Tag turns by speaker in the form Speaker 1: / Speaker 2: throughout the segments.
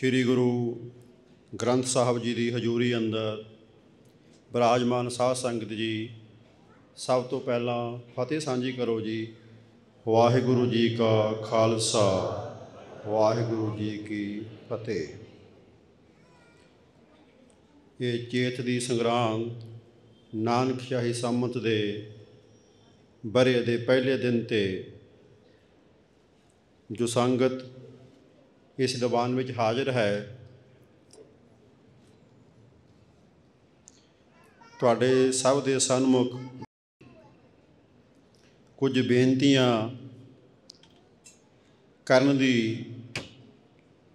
Speaker 1: ਸ੍ਰੀ ਗੁਰੂ ਗ੍ਰੰਥ ਸਾਹਿਬ ਜੀ ਦੀ ਹਜ਼ੂਰੀ ਅੰਦਰ ਬਰਾਜਮਾਨ ਸਾਧ ਸੰਗਤ ਜੀ ਸਭ ਤੋਂ ਪਹਿਲਾਂ ਫਤਿਹ ਸਾਂਝੀ ਕਰੋ ਜੀ ਵਾਹਿਗੁਰੂ ਜੀ ਕਾ ਖਾਲਸਾ ਵਾਹਿਗੁਰੂ ਜੀ ਕੀ ਫਤਿਹ ਇਹ ਚੇਤ ਦੀ ਸੰਗਰਾਮ ਨਾਨਕ ਸ਼ਾਹੀ ਸੰਮਤ ਦੇ ਬਰੇ ਦੇ ਪਹਿਲੇ ਦਿਨ ਤੇ ਜੋ ਸੰਗਤ ਇਸ ਦੀਵਾਨ ਵਿੱਚ ਹਾਜ਼ਰ ਹੈ ਤੁਹਾਡੇ ਸਭ ਦੇ ਸਨਮੁਖ ਕੁਝ ਬੇਨਤੀਆਂ ਕਰਨ ਦੀ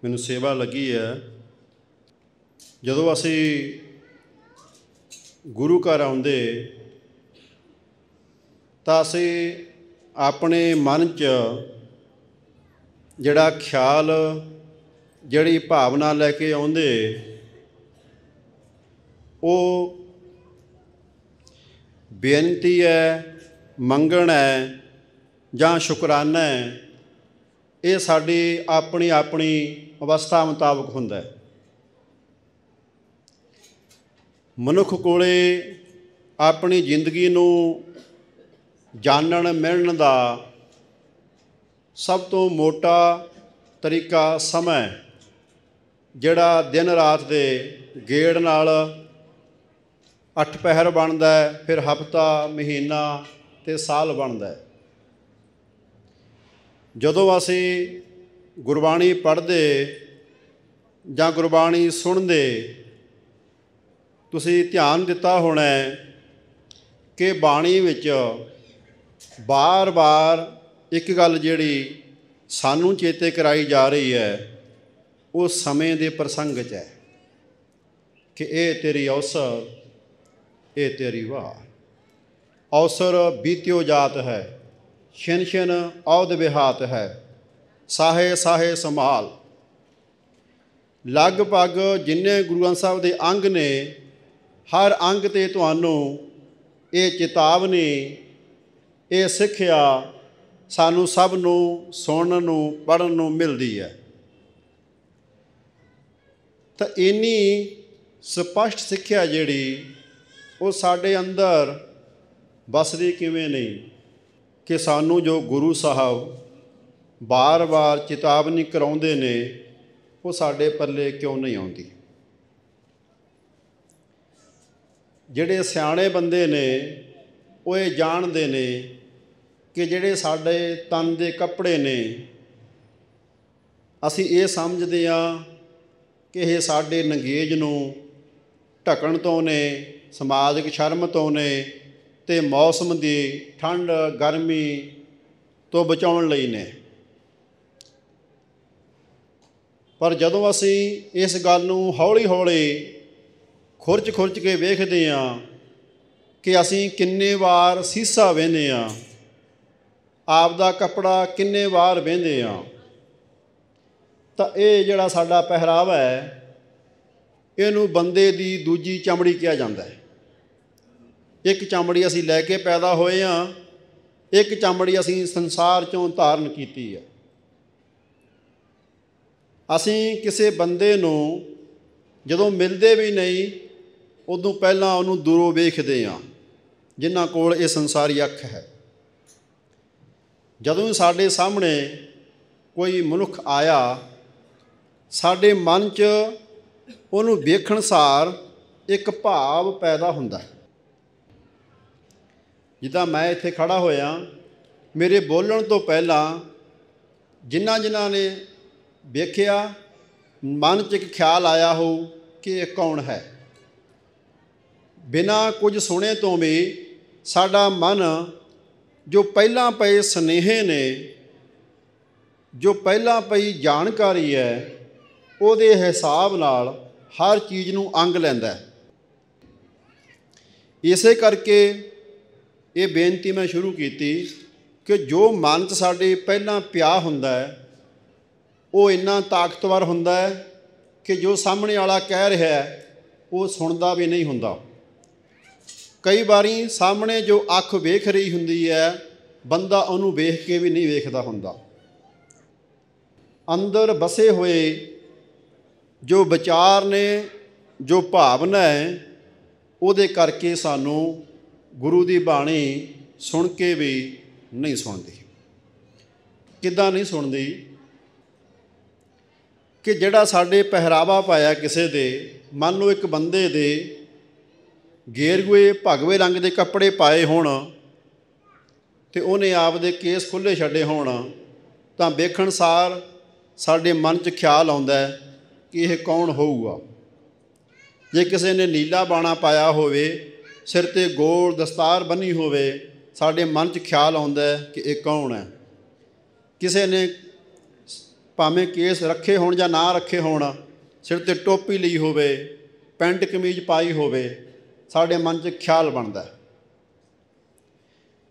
Speaker 1: ਮੈਨੂੰ ਸੇਵਾ ਲੱਗੀ ਹੈ ਜਦੋਂ ਅਸੀਂ ਗੁਰੂ ਘਰ ਆਉਂਦੇ ਤਾਂ ਅਸੀਂ ਆਪਣੇ ਮਨ 'ਚ ਜਿਹੜਾ ਖਿਆਲ ਜਿਹੜੀ ਭਾਵਨਾ ਲੈ ਕੇ ਆਉਂਦੇ ਉਹ ਬੇਨਤੀ ਹੈ ਮੰਗਣ ਹੈ ਜਾਂ ਸ਼ੁਕਰਾਨਾ ਹੈ ਇਹ ਸਾਡੀ ਆਪਣੀ ਆਪਣੀ ਅਵਸਥਾ ਮੁਤਾਬਕ ਹੁੰਦਾ ਹੈ ਮਨੁੱਖ ਕੋਲੇ ਆਪਣੀ ਜ਼ਿੰਦਗੀ ਨੂੰ ਜਾਣਨ ਮਿਲਣ ਦਾ ਸਭ ਤੋਂ ਮੋਟਾ ਤਰੀਕਾ ਸਮਾਂ ਹੈ ਜਿਹੜਾ ਦਿਨ ਰਾਤ ਦੇ ਗੇੜ ਨਾਲ ਅੱਠ ਪਹਿਰ ਬਣਦਾ ਫਿਰ ਹਫਤਾ ਮਹੀਨਾ ਤੇ ਸਾਲ ਬਣਦਾ ਜਦੋਂ ਅਸੀਂ ਗੁਰਬਾਣੀ ਪੜ੍ਹਦੇ ਜਾਂ ਗੁਰਬਾਣੀ ਸੁਣਦੇ ਤੁਸੀਂ ਧਿਆਨ ਦਿੱਤਾ ਹੋਣਾ ਕਿ ਬਾਣੀ ਵਿੱਚ ਬਾਰ-ਬਾਰ ਇੱਕ ਗੱਲ ਜਿਹੜੀ ਸਾਨੂੰ ਚੇਤੇ ਕਰਾਈ ਜਾ ਰਹੀ ਹੈ ਉਹ ਸਮੇਂ ਦੇ ਪ੍ਰਸੰਗ 'ਚ ਹੈ ਕਿ ਇਹ ਤੇਰੀ ਔਸਰ ਇਹ ਤੇਰੀ ਵਾ ਔਸਰ ਬੀਤਿਓ ਜਾਤ ਹੈ ਛਿਨ ਛਿਨ ਆਉਦ ਬਿਹਾਤ ਹੈ ਸਾਹੇ ਸਾਹੇ ਸੰਭਾਲ ਲਗਭਗ ਜਿੰਨੇ ਗੁਰੂ ਗ੍ਰੰਥ ਸਾਹਿਬ ਦੇ ਅੰਗ ਨੇ ਹਰ ਅੰਗ ਤੇ ਤੁਹਾਨੂੰ ਇਹ ਚੇਤਾਵਨੀ ਇਹ ਸਿੱਖਿਆ ਸਾਨੂੰ ਸਭ ਨੂੰ ਸੁਣਨ ਨੂੰ ਪੜਨ ਨੂੰ ਮਿਲਦੀ ਹੈ ਤਾਂ ਇਨੀ ਸਪਸ਼ਟ ਸਿੱਖਿਆ ਜਿਹੜੀ ਉਹ ਸਾਡੇ ਅੰਦਰ ਬਸਦੀ ਕਿਵੇਂ ਨਹੀਂ ਕਿ ਸਾਨੂੰ ਜੋ ਗੁਰੂ ਸਾਹਿਬ ਬਾਰ-ਬਾਰ ਚੇਤਾਵਨੀ ਕਰਾਉਂਦੇ ਨੇ ਉਹ ਸਾਡੇ ਪੱਲੇ ਕਿਉਂ ਨਹੀਂ ਆਉਂਦੀ ਜਿਹੜੇ ਸਿਆਣੇ ਬੰਦੇ ਨੇ ਉਹ ਇਹ ਜਾਣਦੇ ਨੇ ਕਿ ਜਿਹੜੇ ਸਾਡੇ ਤਨ ਦੇ ਕੱਪੜੇ ਨੇ ਅਸੀਂ ਇਹ ਸਮਝਦੇ ਆ ਕਿ ਇਹ ਸਾਡੇ ਨੰਗੇਜ ਨੂੰ ਢਕਣ ਤੋਂ ਨੇ ਸਮਾਜਿਕ ਸ਼ਰਮ ਤੋਂ ਨੇ ਤੇ ਮੌਸਮ ਦੀ ਠੰਡ ਗਰਮੀ ਤੋਂ ਬਚਾਉਣ ਲਈ ਨੇ ਪਰ ਜਦੋਂ ਅਸੀਂ ਇਸ ਗੱਲ ਨੂੰ ਹੌਲੀ-ਹੌਲੀ ਖੁਰਚ-ਖੁਰਚ ਕੇ ਵੇਖਦੇ ਆਂ ਕਿ ਅਸੀਂ ਕਿੰਨੇ ਵਾਰ ਸੀਸਾ ਵੇਂਦੇ ਆਂ ਆਪ ਦਾ ਕੱਪੜਾ ਕਿੰਨੇ ਵਾਰ ਵੇਂਦੇ ਆਂ ਤਾਂ ਇਹ ਜਿਹੜਾ ਸਾਡਾ ਪਹਿਰਾਵਾ ਹੈ ਇਹਨੂੰ ਬੰਦੇ ਦੀ ਦੂਜੀ ਚਮੜੀ ਕਿਹਾ ਜਾਂਦਾ ਹੈ ਇੱਕ ਚਮੜੀ ਅਸੀਂ ਲੈ ਕੇ ਪੈਦਾ ਹੋਏ ਆ ਇੱਕ ਚਮੜੀ ਅਸੀਂ ਸੰਸਾਰ ਚੋਂ ਧਾਰਨ ਕੀਤੀ ਹੈ ਅਸੀਂ ਕਿਸੇ ਬੰਦੇ ਨੂੰ ਜਦੋਂ ਮਿਲਦੇ ਵੀ ਨਹੀਂ ਉਦੋਂ ਪਹਿਲਾਂ ਉਹਨੂੰ ਦੂਰੋਂ ਵੇਖਦੇ ਆ ਜਿਨ੍ਹਾਂ ਕੋਲ ਇਹ ਸੰਸਾਰੀ ਅੱਖ ਹੈ ਜਦੋਂ ਸਾਡੇ ਸਾਹਮਣੇ ਕੋਈ ਮਨੁੱਖ ਆਇਆ ਸਾਡੇ ਮਨ 'ਚ ਉਹਨੂੰ ਵੇਖਣ ਸਾਰ ਇੱਕ ਭਾਵ ਪੈਦਾ ਹੁੰਦਾ ਹੈ ਜਿੱਦਾਂ ਮੈਂ ਇੱਥੇ ਖੜਾ ਹੋਇਆ ਮੇਰੇ ਬੋਲਣ ਤੋਂ ਪਹਿਲਾਂ ਜਿਨ੍ਹਾਂ ਜਿਨ੍ਹਾਂ ਨੇ ਵੇਖਿਆ ਮਨ 'ਚ ਇੱਕ ਖਿਆਲ ਆਇਆ ਹੋਊ ਕਿ ਇਹ ਕੌਣ ਹੈ ਬਿਨਾਂ ਕੁਝ ਸੁਣੇ ਤੋਂ ਵੀ ਸਾਡਾ ਮਨ ਜੋ ਪਹਿਲਾਂ ਪਏ ਸਨੇਹੇ ਨੇ ਜੋ ਪਹਿਲਾਂ ਪਈ ਜਾਣਕਾਰੀ ਹੈ ਉਹਦੇ ਹਿਸਾਬ ਨਾਲ ਹਰ ਚੀਜ਼ ਨੂੰ ਅੰਗ ਲੈਂਦਾ ਹੈ ਇਸੇ ਕਰਕੇ ਇਹ ਬੇਨਤੀ ਮੈਂ ਸ਼ੁਰੂ ਕੀਤੀ ਕਿ ਜੋ ਮਨ 'ਚ ਸਾਡੇ ਪਹਿਲਾਂ ਪਿਆ ਹੁੰਦਾ ਹੈ ਉਹ ਇੰਨਾ ਤਾਕਤਵਰ ਹੁੰਦਾ ਹੈ ਕਿ ਜੋ ਸਾਹਮਣੇ ਵਾਲਾ ਕਹਿ ਰਿਹਾ ਹੈ ਉਹ ਸੁਣਦਾ ਵੀ ਨਹੀਂ ਹੁੰਦਾ ਕਈ ਵਾਰੀ ਸਾਹਮਣੇ ਜੋ ਅੱਖ ਵੇਖ ਰਹੀ ਹੁੰਦੀ ਹੈ ਬੰਦਾ ਉਹਨੂੰ ਵੇਖ ਕੇ ਵੀ ਨਹੀਂ ਵੇਖਦਾ ਹੁੰਦਾ ਅੰਦਰ ਬਸੇ ਹੋਏ ਜੋ ਵਿਚਾਰ ਨੇ ਜੋ ਭਾਵਨਾ ਹੈ ਉਹਦੇ ਕਰਕੇ ਸਾਨੂੰ ਗੁਰੂ ਦੀ ਬਾਣੀ ਸੁਣ ਕੇ ਵੀ ਨਹੀਂ ਸੁਣਦੀ ਕਿੱਦਾਂ ਨਹੀਂ ਸੁਣਦੀ ਕਿ ਜਿਹੜਾ ਸਾਡੇ ਪਹਿਰਾਵਾ ਪਾਇਆ ਕਿਸੇ ਦੇ ਮੰਨ ਲਓ ਇੱਕ ਬੰਦੇ ਦੇ ਗੇਰਗੁਏ ਭਗਵੇ ਰੰਗ ਦੇ ਕੱਪੜੇ ਪਾਏ ਹੋਣ ਤੇ ਉਹਨੇ ਆਪ ਦੇ ਕੇਸ ਖੁੱਲੇ ਛੱਡੇ ਹੋਣ ਤਾਂ ਵੇਖਣਸਾਰ ਸਾਡੇ ਮਨ 'ਚ ਖਿਆਲ ਆਉਂਦਾ ਹੈ ਕਿ ਇਹ ਕੌਣ ਹੋਊਗਾ ਜੇ ਕਿਸੇ ਨੇ ਨੀਲਾ ਬਾਣਾ ਪਾਇਆ ਹੋਵੇ ਸਿਰ ਤੇ ਗੋਲ ਦਸਤਾਰ ਬੰਨੀ ਹੋਵੇ ਸਾਡੇ ਮਨ 'ਚ ਖਿਆਲ ਆਉਂਦਾ ਕਿ ਇਹ ਕੌਣ ਹੈ ਕਿਸੇ ਨੇ ਭਾਵੇਂ ਕੇਸ ਰੱਖੇ ਹੋਣ ਜਾਂ ਨਾ ਰੱਖੇ ਹੋਣ ਸਿਰ ਤੇ ਟੋਪੀ ਲਈ ਹੋਵੇ ਪੈਂਟ ਕਮੀਜ਼ ਪਾਈ ਹੋਵੇ ਸਾਡੇ ਮਨ 'ਚ ਖਿਆਲ ਬਣਦਾ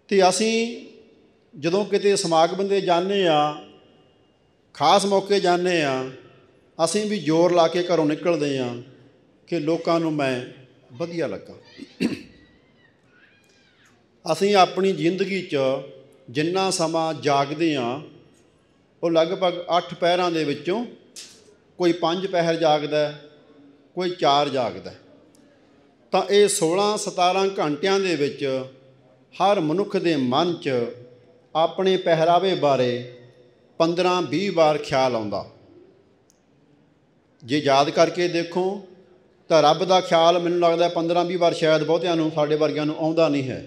Speaker 1: ਤੇ ਅਸੀਂ ਜਦੋਂ ਕਿਤੇ ਸਮਾਗਮ ਦੇ ਜਾਂਦੇ ਆ ਖਾਸ ਮੌਕੇ ਜਾਂਦੇ ਆ ਅਸੀਂ ਵੀ ਜ਼ੋਰ ਲਾ ਕੇ ਘਰੋਂ ਨਿਕਲਦੇ ਆਂ ਕਿ ਲੋਕਾਂ ਨੂੰ ਮੈਂ ਵਧੀਆ ਲੱਗਾ ਅਸੀਂ ਆਪਣੀ ਜ਼ਿੰਦਗੀ 'ਚ ਜਿੰਨਾ ਸਮਾਂ ਜਾਗਦੇ ਆਂ ਉਹ ਲਗਭਗ 8 ਪਹਿਰਾਂ ਦੇ ਵਿੱਚੋਂ ਕੋਈ 5 ਪਹਿਰ ਜਾਗਦਾ ਕੋਈ 4 ਜਾਗਦਾ ਤਾਂ ਇਹ 16 17 ਘੰਟਿਆਂ ਦੇ ਵਿੱਚ ਹਰ ਮਨੁੱਖ ਦੇ ਮਨ 'ਚ ਆਪਣੇ ਪਹਿਰਾਵੇ ਬਾਰੇ 15 20 ਵਾਰ ਖਿਆਲ ਆਉਂਦਾ ਜੇ ਯਾਦ ਕਰਕੇ ਦੇਖੋ ਤਾਂ ਰੱਬ ਦਾ ਖਿਆਲ ਮੈਨੂੰ ਲੱਗਦਾ 15-20 ਵਾਰ ਸ਼ਾਇਦ ਬਹੁਤਿਆਂ ਨੂੰ ਸਾਡੇ ਵਰਗਿਆਂ ਨੂੰ ਆਉਂਦਾ ਨਹੀਂ ਹੈ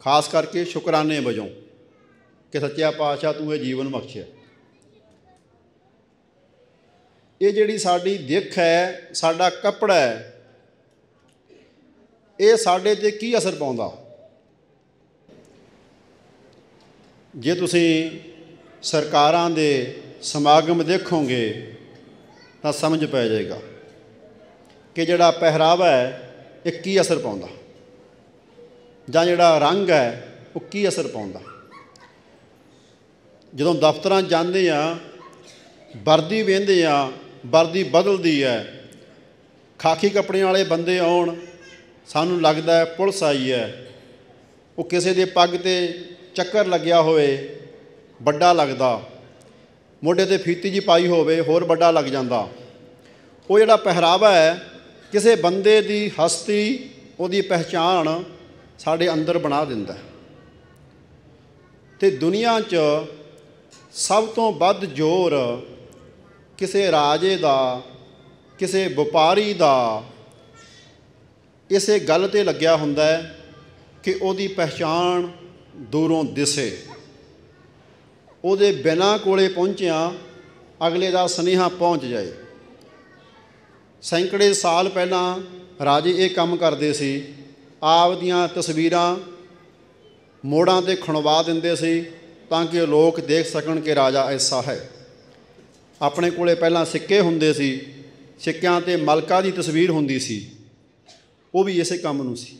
Speaker 1: ਖਾਸ ਕਰਕੇ ਸ਼ੁਕਰਾਨੇ ਵਜੋਂ ਕਿ ਸੱਚਿਆ ਪਾਤਸ਼ਾਹ ਤੂੰ ਇਹ ਜੀਵਨ ਬਖਸ਼ਿਆ ਇਹ ਜਿਹੜੀ ਸਾਡੀ ਦਿੱਖ ਹੈ ਸਾਡਾ ਕੱਪੜਾ ਹੈ ਇਹ ਸਾਡੇ ਤੇ ਕੀ ਅਸਰ ਪਾਉਂਦਾ ਜੇ ਤੁਸੀਂ ਸਰਕਾਰਾਂ ਦੇ ਸਮਾਗਮ ਦੇਖੋਗੇ ਤਾਂ ਸਮਝ ਪੈ ਜਾਏਗਾ ਕਿ ਜਿਹੜਾ ਪਹਿਰਾਵਾ ਹੈ ਇਹ ਕੀ ਅਸਰ ਪਾਉਂਦਾ ਜਾਂ ਜਿਹੜਾ ਰੰਗ ਹੈ ਉਹ ਕੀ ਅਸਰ ਪਾਉਂਦਾ ਜਦੋਂ ਦਫ਼ਤਰਾਂ ਜਾਂਦੇ ਆ ਵਰਦੀ ਵੇਂਦੇ ਆ ਵਰਦੀ ਬਦਲਦੀ ਹੈ ਖਾਕੀ ਕੱਪੜੇ ਵਾਲੇ ਬੰਦੇ ਆਉਣ ਸਾਨੂੰ ਲੱਗਦਾ ਹੈ ਪੁਲਿਸ ਆਈ ਹੈ ਉਹ ਕਿਸੇ ਦੇ ਪੱਗ ਤੇ ਚੱਕਰ ਲੱਗਿਆ ਹੋਵੇ ਵੱਡਾ ਲੱਗਦਾ ਮੋਢੇ ਤੇ ਫੀਤੀ ਜੀ ਪਾਈ ਹੋਵੇ ਹੋਰ ਵੱਡਾ ਲੱਗ ਜਾਂਦਾ ਉਹ ਜਿਹੜਾ ਪਹਿਰਾਵਾ ਹੈ ਕਿਸੇ ਬੰਦੇ ਦੀ ਹਸਤੀ ਉਹਦੀ ਪਹਿਚਾਨ ਸਾਡੇ ਅੰਦਰ ਬਣਾ ਦਿੰਦਾ ਤੇ ਦੁਨੀਆ 'ਚ ਸਭ ਤੋਂ ਵੱਧ ਜ਼ੋਰ ਕਿਸੇ ਰਾਜੇ ਦਾ ਕਿਸੇ ਵਪਾਰੀ ਦਾ ਇਸੇ ਗੱਲ ਤੇ ਲੱਗਿਆ ਹੁੰਦਾ ਹੈ ਕਿ ਉਹਦੀ ਪਛਾਣ ਦੂਰੋਂ ਦਿਸੇ ਉਹਦੇ ਬਿਨਾ ਕੋਲੇ ਪਹੁੰਚਿਆ ਅਗਲੇ ਦਾ ਸਨੇਹਾ ਪਹੁੰਚ ਜਾਏ ਸੈਂਕੜੇ ਸਾਲ ਪਹਿਲਾਂ ਰਾਜੇ ਇਹ ਕੰਮ ਕਰਦੇ ਸੀ ਆਪ ਦੀਆਂ ਤਸਵੀਰਾਂ ਮੋੜਾਂ ਤੇ ਖਣਵਾ ਦਿੰਦੇ ਸੀ ਤਾਂ ਕਿ ਲੋਕ ਦੇਖ ਸਕਣ ਕਿ ਰਾਜਾ ਐਸਾ ਹੈ ਆਪਣੇ ਕੋਲੇ ਪਹਿਲਾਂ ਸਿੱਕੇ ਹੁੰਦੇ ਸੀ ਸਿੱਕਿਆਂ ਤੇ ਮਲਕਾ ਦੀ ਤਸਵੀਰ ਹੁੰਦੀ ਸੀ ਉਹ ਵੀ ਇਸੇ ਕੰਮ ਨੂੰ ਸੀ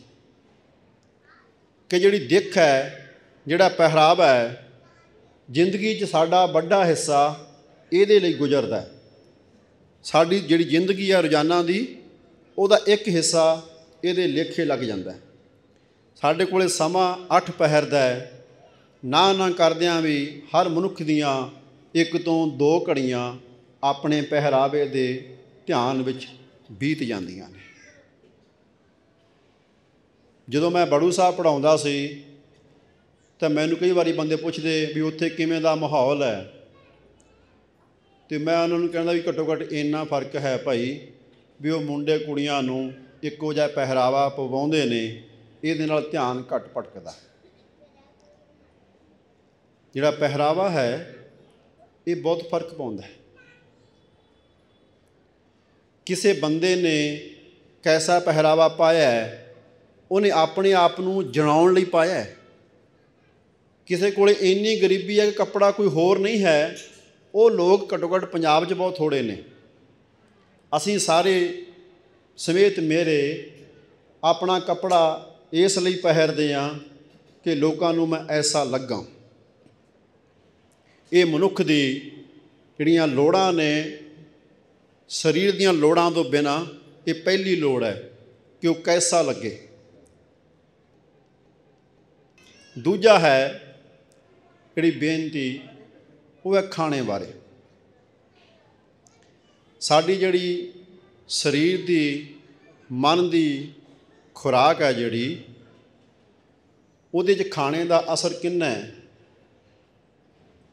Speaker 1: ਕਿ ਜਿਹੜੀ ਦਿੱਖ ਹੈ ਜਿਹੜਾ ਪਹਿਰਾਵਾ ਹੈ ਜ਼ਿੰਦਗੀ 'ਚ ਸਾਡਾ ਵੱਡਾ ਹਿੱਸਾ ਇਹਦੇ ਲਈ ਗੁਜ਼ਰਦਾ ਸਾਡੀ ਜਿਹੜੀ ਜ਼ਿੰਦਗੀ ਆ ਰੋਜ਼ਾਨਾ ਦੀ ਉਹਦਾ ਇੱਕ ਹਿੱਸਾ ਇਹਦੇ ਲੇਖੇ ਲੱਗ ਜਾਂਦਾ ਸਾਡੇ ਕੋਲੇ ਸਮਾਂ 8 ਪਹਿਰ ਦਾ ਹੈ ਨਾ ਨਾ ਕਰਦਿਆਂ ਵੀ ਹਰ ਮਨੁੱਖ ਦੀਆਂ ਇੱਕ ਤੋਂ ਦੋ ਘੜੀਆਂ ਆਪਣੇ ਪਹਿਰਾਵੇ ਦੇ ਧਿਆਨ ਵਿੱਚ ਬੀਤ ਜਾਂਦੀਆਂ ਨੇ ਜਦੋਂ ਮੈਂ ਬੜੂ ਸਾਹਿਬ ਪੜਾਉਂਦਾ ਸੀ ਤਾਂ ਮੈਨੂੰ ਕਈ ਵਾਰੀ ਬੰਦੇ ਪੁੱਛਦੇ ਵੀ ਉੱਥੇ ਕਿਵੇਂ ਦਾ ਮਾਹੌਲ ਹੈ ਤੇ ਮੈਂ ਉਹਨਾਂ ਨੂੰ ਕਹਿੰਦਾ ਵੀ ਘੱਟੋ ਘੱਟ ਇੰਨਾ ਫਰਕ ਹੈ ਭਾਈ ਵੀ ਉਹ ਮੁੰਡੇ ਕੁੜੀਆਂ ਨੂੰ ਇੱਕੋ ਜਿਹਾ ਪਹਿਰਾਵਾ ਪਵਾਉਂਦੇ ਨੇ ਇਹਦੇ ਨਾਲ ਧਿਆਨ ਘੱਟ ਪਟਕਦਾ ਜਿਹੜਾ ਪਹਿਰਾਵਾ ਹੈ ਇਹ ਬਹੁਤ ਫਰਕ ਪਾਉਂਦਾ ਹੈ ਕਿਸੇ ਬੰਦੇ ਨੇ ਕੈਸਾ ਪਹਿਰਾਵਾ ਪਾਇਆ ਹੈ ਉਹਨੇ ਆਪਣੇ ਆਪ ਨੂੰ ਜਣਾਉਣ ਲਈ ਪਾਇਆ ਹੈ ਕਿਸੇ ਕੋਲੇ ਇੰਨੀ ਗਰੀਬੀ ਹੈ ਕਿ ਕੱਪੜਾ ਕੋਈ ਹੋਰ ਨਹੀਂ ਹੈ ਉਹ ਲੋਕ ਘੱਟੋ ਘੱਟ ਪੰਜਾਬ 'ਚ ਬਹੁਤ ਥੋੜੇ ਨੇ ਅਸੀਂ ਸਾਰੇ ਸਮੇਤ ਮੇਰੇ ਆਪਣਾ ਕੱਪੜਾ ਇਸ ਲਈ ਪਹਿਰਦੇ ਆ ਕਿ ਲੋਕਾਂ ਨੂੰ ਮੈਂ ਐਸਾ ਲੱਗਾ ਇਹ ਮਨੁੱਖ ਦੀ ਜਿਹੜੀਆਂ ਲੋੜਾਂ ਨੇ ਸਰੀਰ ਦੀਆਂ ਲੋੜਾਂ ਤੋਂ ਬਿਨਾ ਇਹ ਪਹਿਲੀ ਲੋੜ ਹੈ ਕਿ ਉਹ ਕੈਸਾ ਲੱਗੇ ਦੂਜਾ ਹੈ ਜਿਹੜੀ ਬੇਨਤੀ ਉਹ ਹੈ ਖਾਣੇ ਬਾਰੇ ਸਾਡੀ ਜਿਹੜੀ ਸਰੀਰ ਦੀ ਮਨ ਦੀ ਖੁਰਾਕ ਹੈ ਜਿਹੜੀ ਉਹਦੇ 'ਚ ਖਾਣੇ ਦਾ ਅਸਰ ਕਿੰਨਾ ਹੈ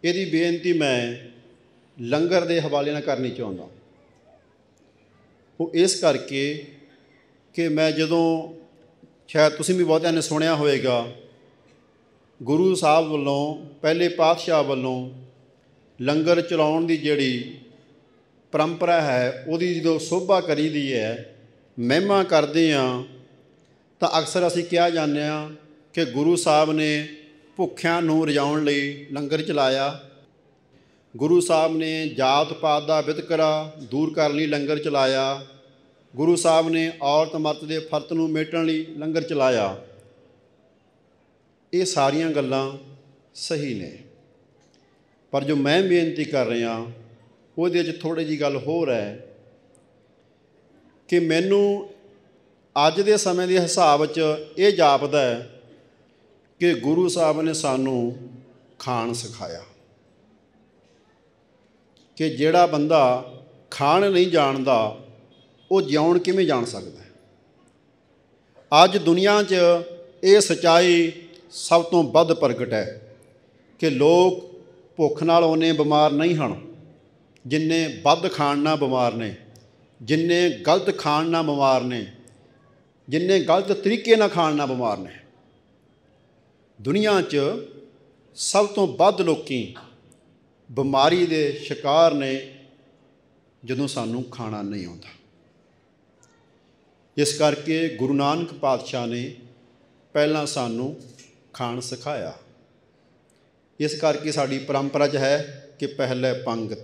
Speaker 1: ਇਹਦੀ ਬੇਨਤੀ ਮੈਂ ਲੰਗਰ ਦੇ ਹਵਾਲੇ ਨਾਲ ਕਰਨੀ ਚਾਹੁੰਦਾ ਉਹ ਇਸ ਕਰਕੇ ਕਿ ਮੈਂ ਜਦੋਂ ਸ਼ਾਇਦ ਤੁਸੀਂ ਵੀ ਬਹੁਤਿਆਂ ਨੇ ਸੁਣਿਆ ਹੋਵੇਗਾ ਗੁਰੂ ਸਾਹਿਬ ਵੱਲੋਂ ਪਹਿਲੇ ਪਾਤਸ਼ਾਹ ਵੱਲੋਂ ਲੰਗਰ ਚਲਾਉਣ ਦੀ ਜਿਹੜੀ ਪਰੰਪਰਾ ਹੈ ਉਹਦੀ ਜਦੋਂ ਸੋਭਾ ਕਰੀਦੀ ਹੈ ਮਹਿਮਾ ਕਰਦੇ ਆ ਤਾਂ ਅਕਸਰ ਅਸੀਂ ਕਿਹਾ ਜਾਂਦੇ ਆ ਕਿ ਗੁਰੂ ਸਾਹਿਬ ਨੇ ਭੁੱਖਿਆਂ ਨੂੰ ਰਜਾਉਣ ਲਈ ਲੰਗਰ ਚਲਾਇਆ ਗੁਰੂ ਸਾਹਿਬ ਨੇ ਜਾਤ ਪਾਤ ਦਾ ਵਿਤਕਰਾ ਦੂਰ ਕਰਨ ਲਈ ਲੰਗਰ ਚਲਾਇਆ ਗੁਰੂ ਸਾਹਿਬ ਨੇ ਔਰਤ ਮਰਦ ਦੇ ਫਰਤ ਨੂੰ ਮੇਟਣ ਲਈ ਲੰਗਰ ਚਲਾਇਆ ਇਹ ਸਾਰੀਆਂ ਗੱਲਾਂ ਸਹੀ ਨੇ ਪਰ ਜੋ ਮੈਂ ਬੇਨਤੀ ਕਰ ਰਿਹਾ ਉਹਦੇ ਵਿੱਚ ਥੋੜੀ ਜੀ ਗੱਲ ਹੋਰ ਹੈ ਕਿ ਮੈਨੂੰ ਅੱਜ ਦੇ ਸਮੇਂ ਦੇ ਹਿਸਾਬ 'ਚ ਇਹ ਜਾਪਦਾ ਹੈ ਕਿ ਗੁਰੂ ਸਾਹਿਬ ਨੇ ਸਾਨੂੰ ਖਾਣ ਸਿਖਾਇਆ ਕਿ ਜਿਹੜਾ ਬੰਦਾ ਖਾਣ ਨਹੀਂ ਜਾਣਦਾ ਉਹ ਜਿਉਣ ਕਿਵੇਂ ਜਾਣ ਸਕਦਾ ਅੱਜ ਦੁਨੀਆ 'ਚ ਇਹ ਸਚਾਈ ਸਭ ਤੋਂ ਵੱਧ ਪ੍ਰਗਟ ਹੈ ਕਿ ਲੋਕ ਭੁੱਖ ਨਾਲ ਉਹਨੇ ਬਿਮਾਰ ਨਹੀਂ ਹਨ ਜਿੰਨੇ ਵੱਧ ਖਾਣ ਨਾਲ ਬਿਮਾਰ ਨੇ ਜਿੰਨੇ ਗਲਤ ਖਾਣ ਨਾਲ ਬਿਮਾਰ ਨੇ ਜਿੰਨੇ ਗਲਤ ਤਰੀਕੇ ਨਾਲ ਖਾਣ ਨਾਲ ਬਿਮਾਰ ਨੇ ਦੁਨੀਆ 'ਚ ਸਭ ਤੋਂ ਵੱਧ ਲੋਕੀ ਬਿਮਾਰੀ ਦੇ ਸ਼ਿਕਾਰ ਨੇ ਜਦੋਂ ਸਾਨੂੰ ਖਾਣਾ ਨਹੀਂ ਆਉਂਦਾ ਇਸ ਕਰਕੇ ਗੁਰੂ ਨਾਨਕ ਪਾਤਸ਼ਾਹ ਨੇ ਪਹਿਲਾਂ ਸਾਨੂੰ ਖਾਣ ਸਿਖਾਇਆ ਇਸ ਕਰਕੇ ਸਾਡੀ ਪਰੰਪਰਾ 'ਚ ਹੈ ਕਿ ਪਹਿਲੇ ਪੰਗਤ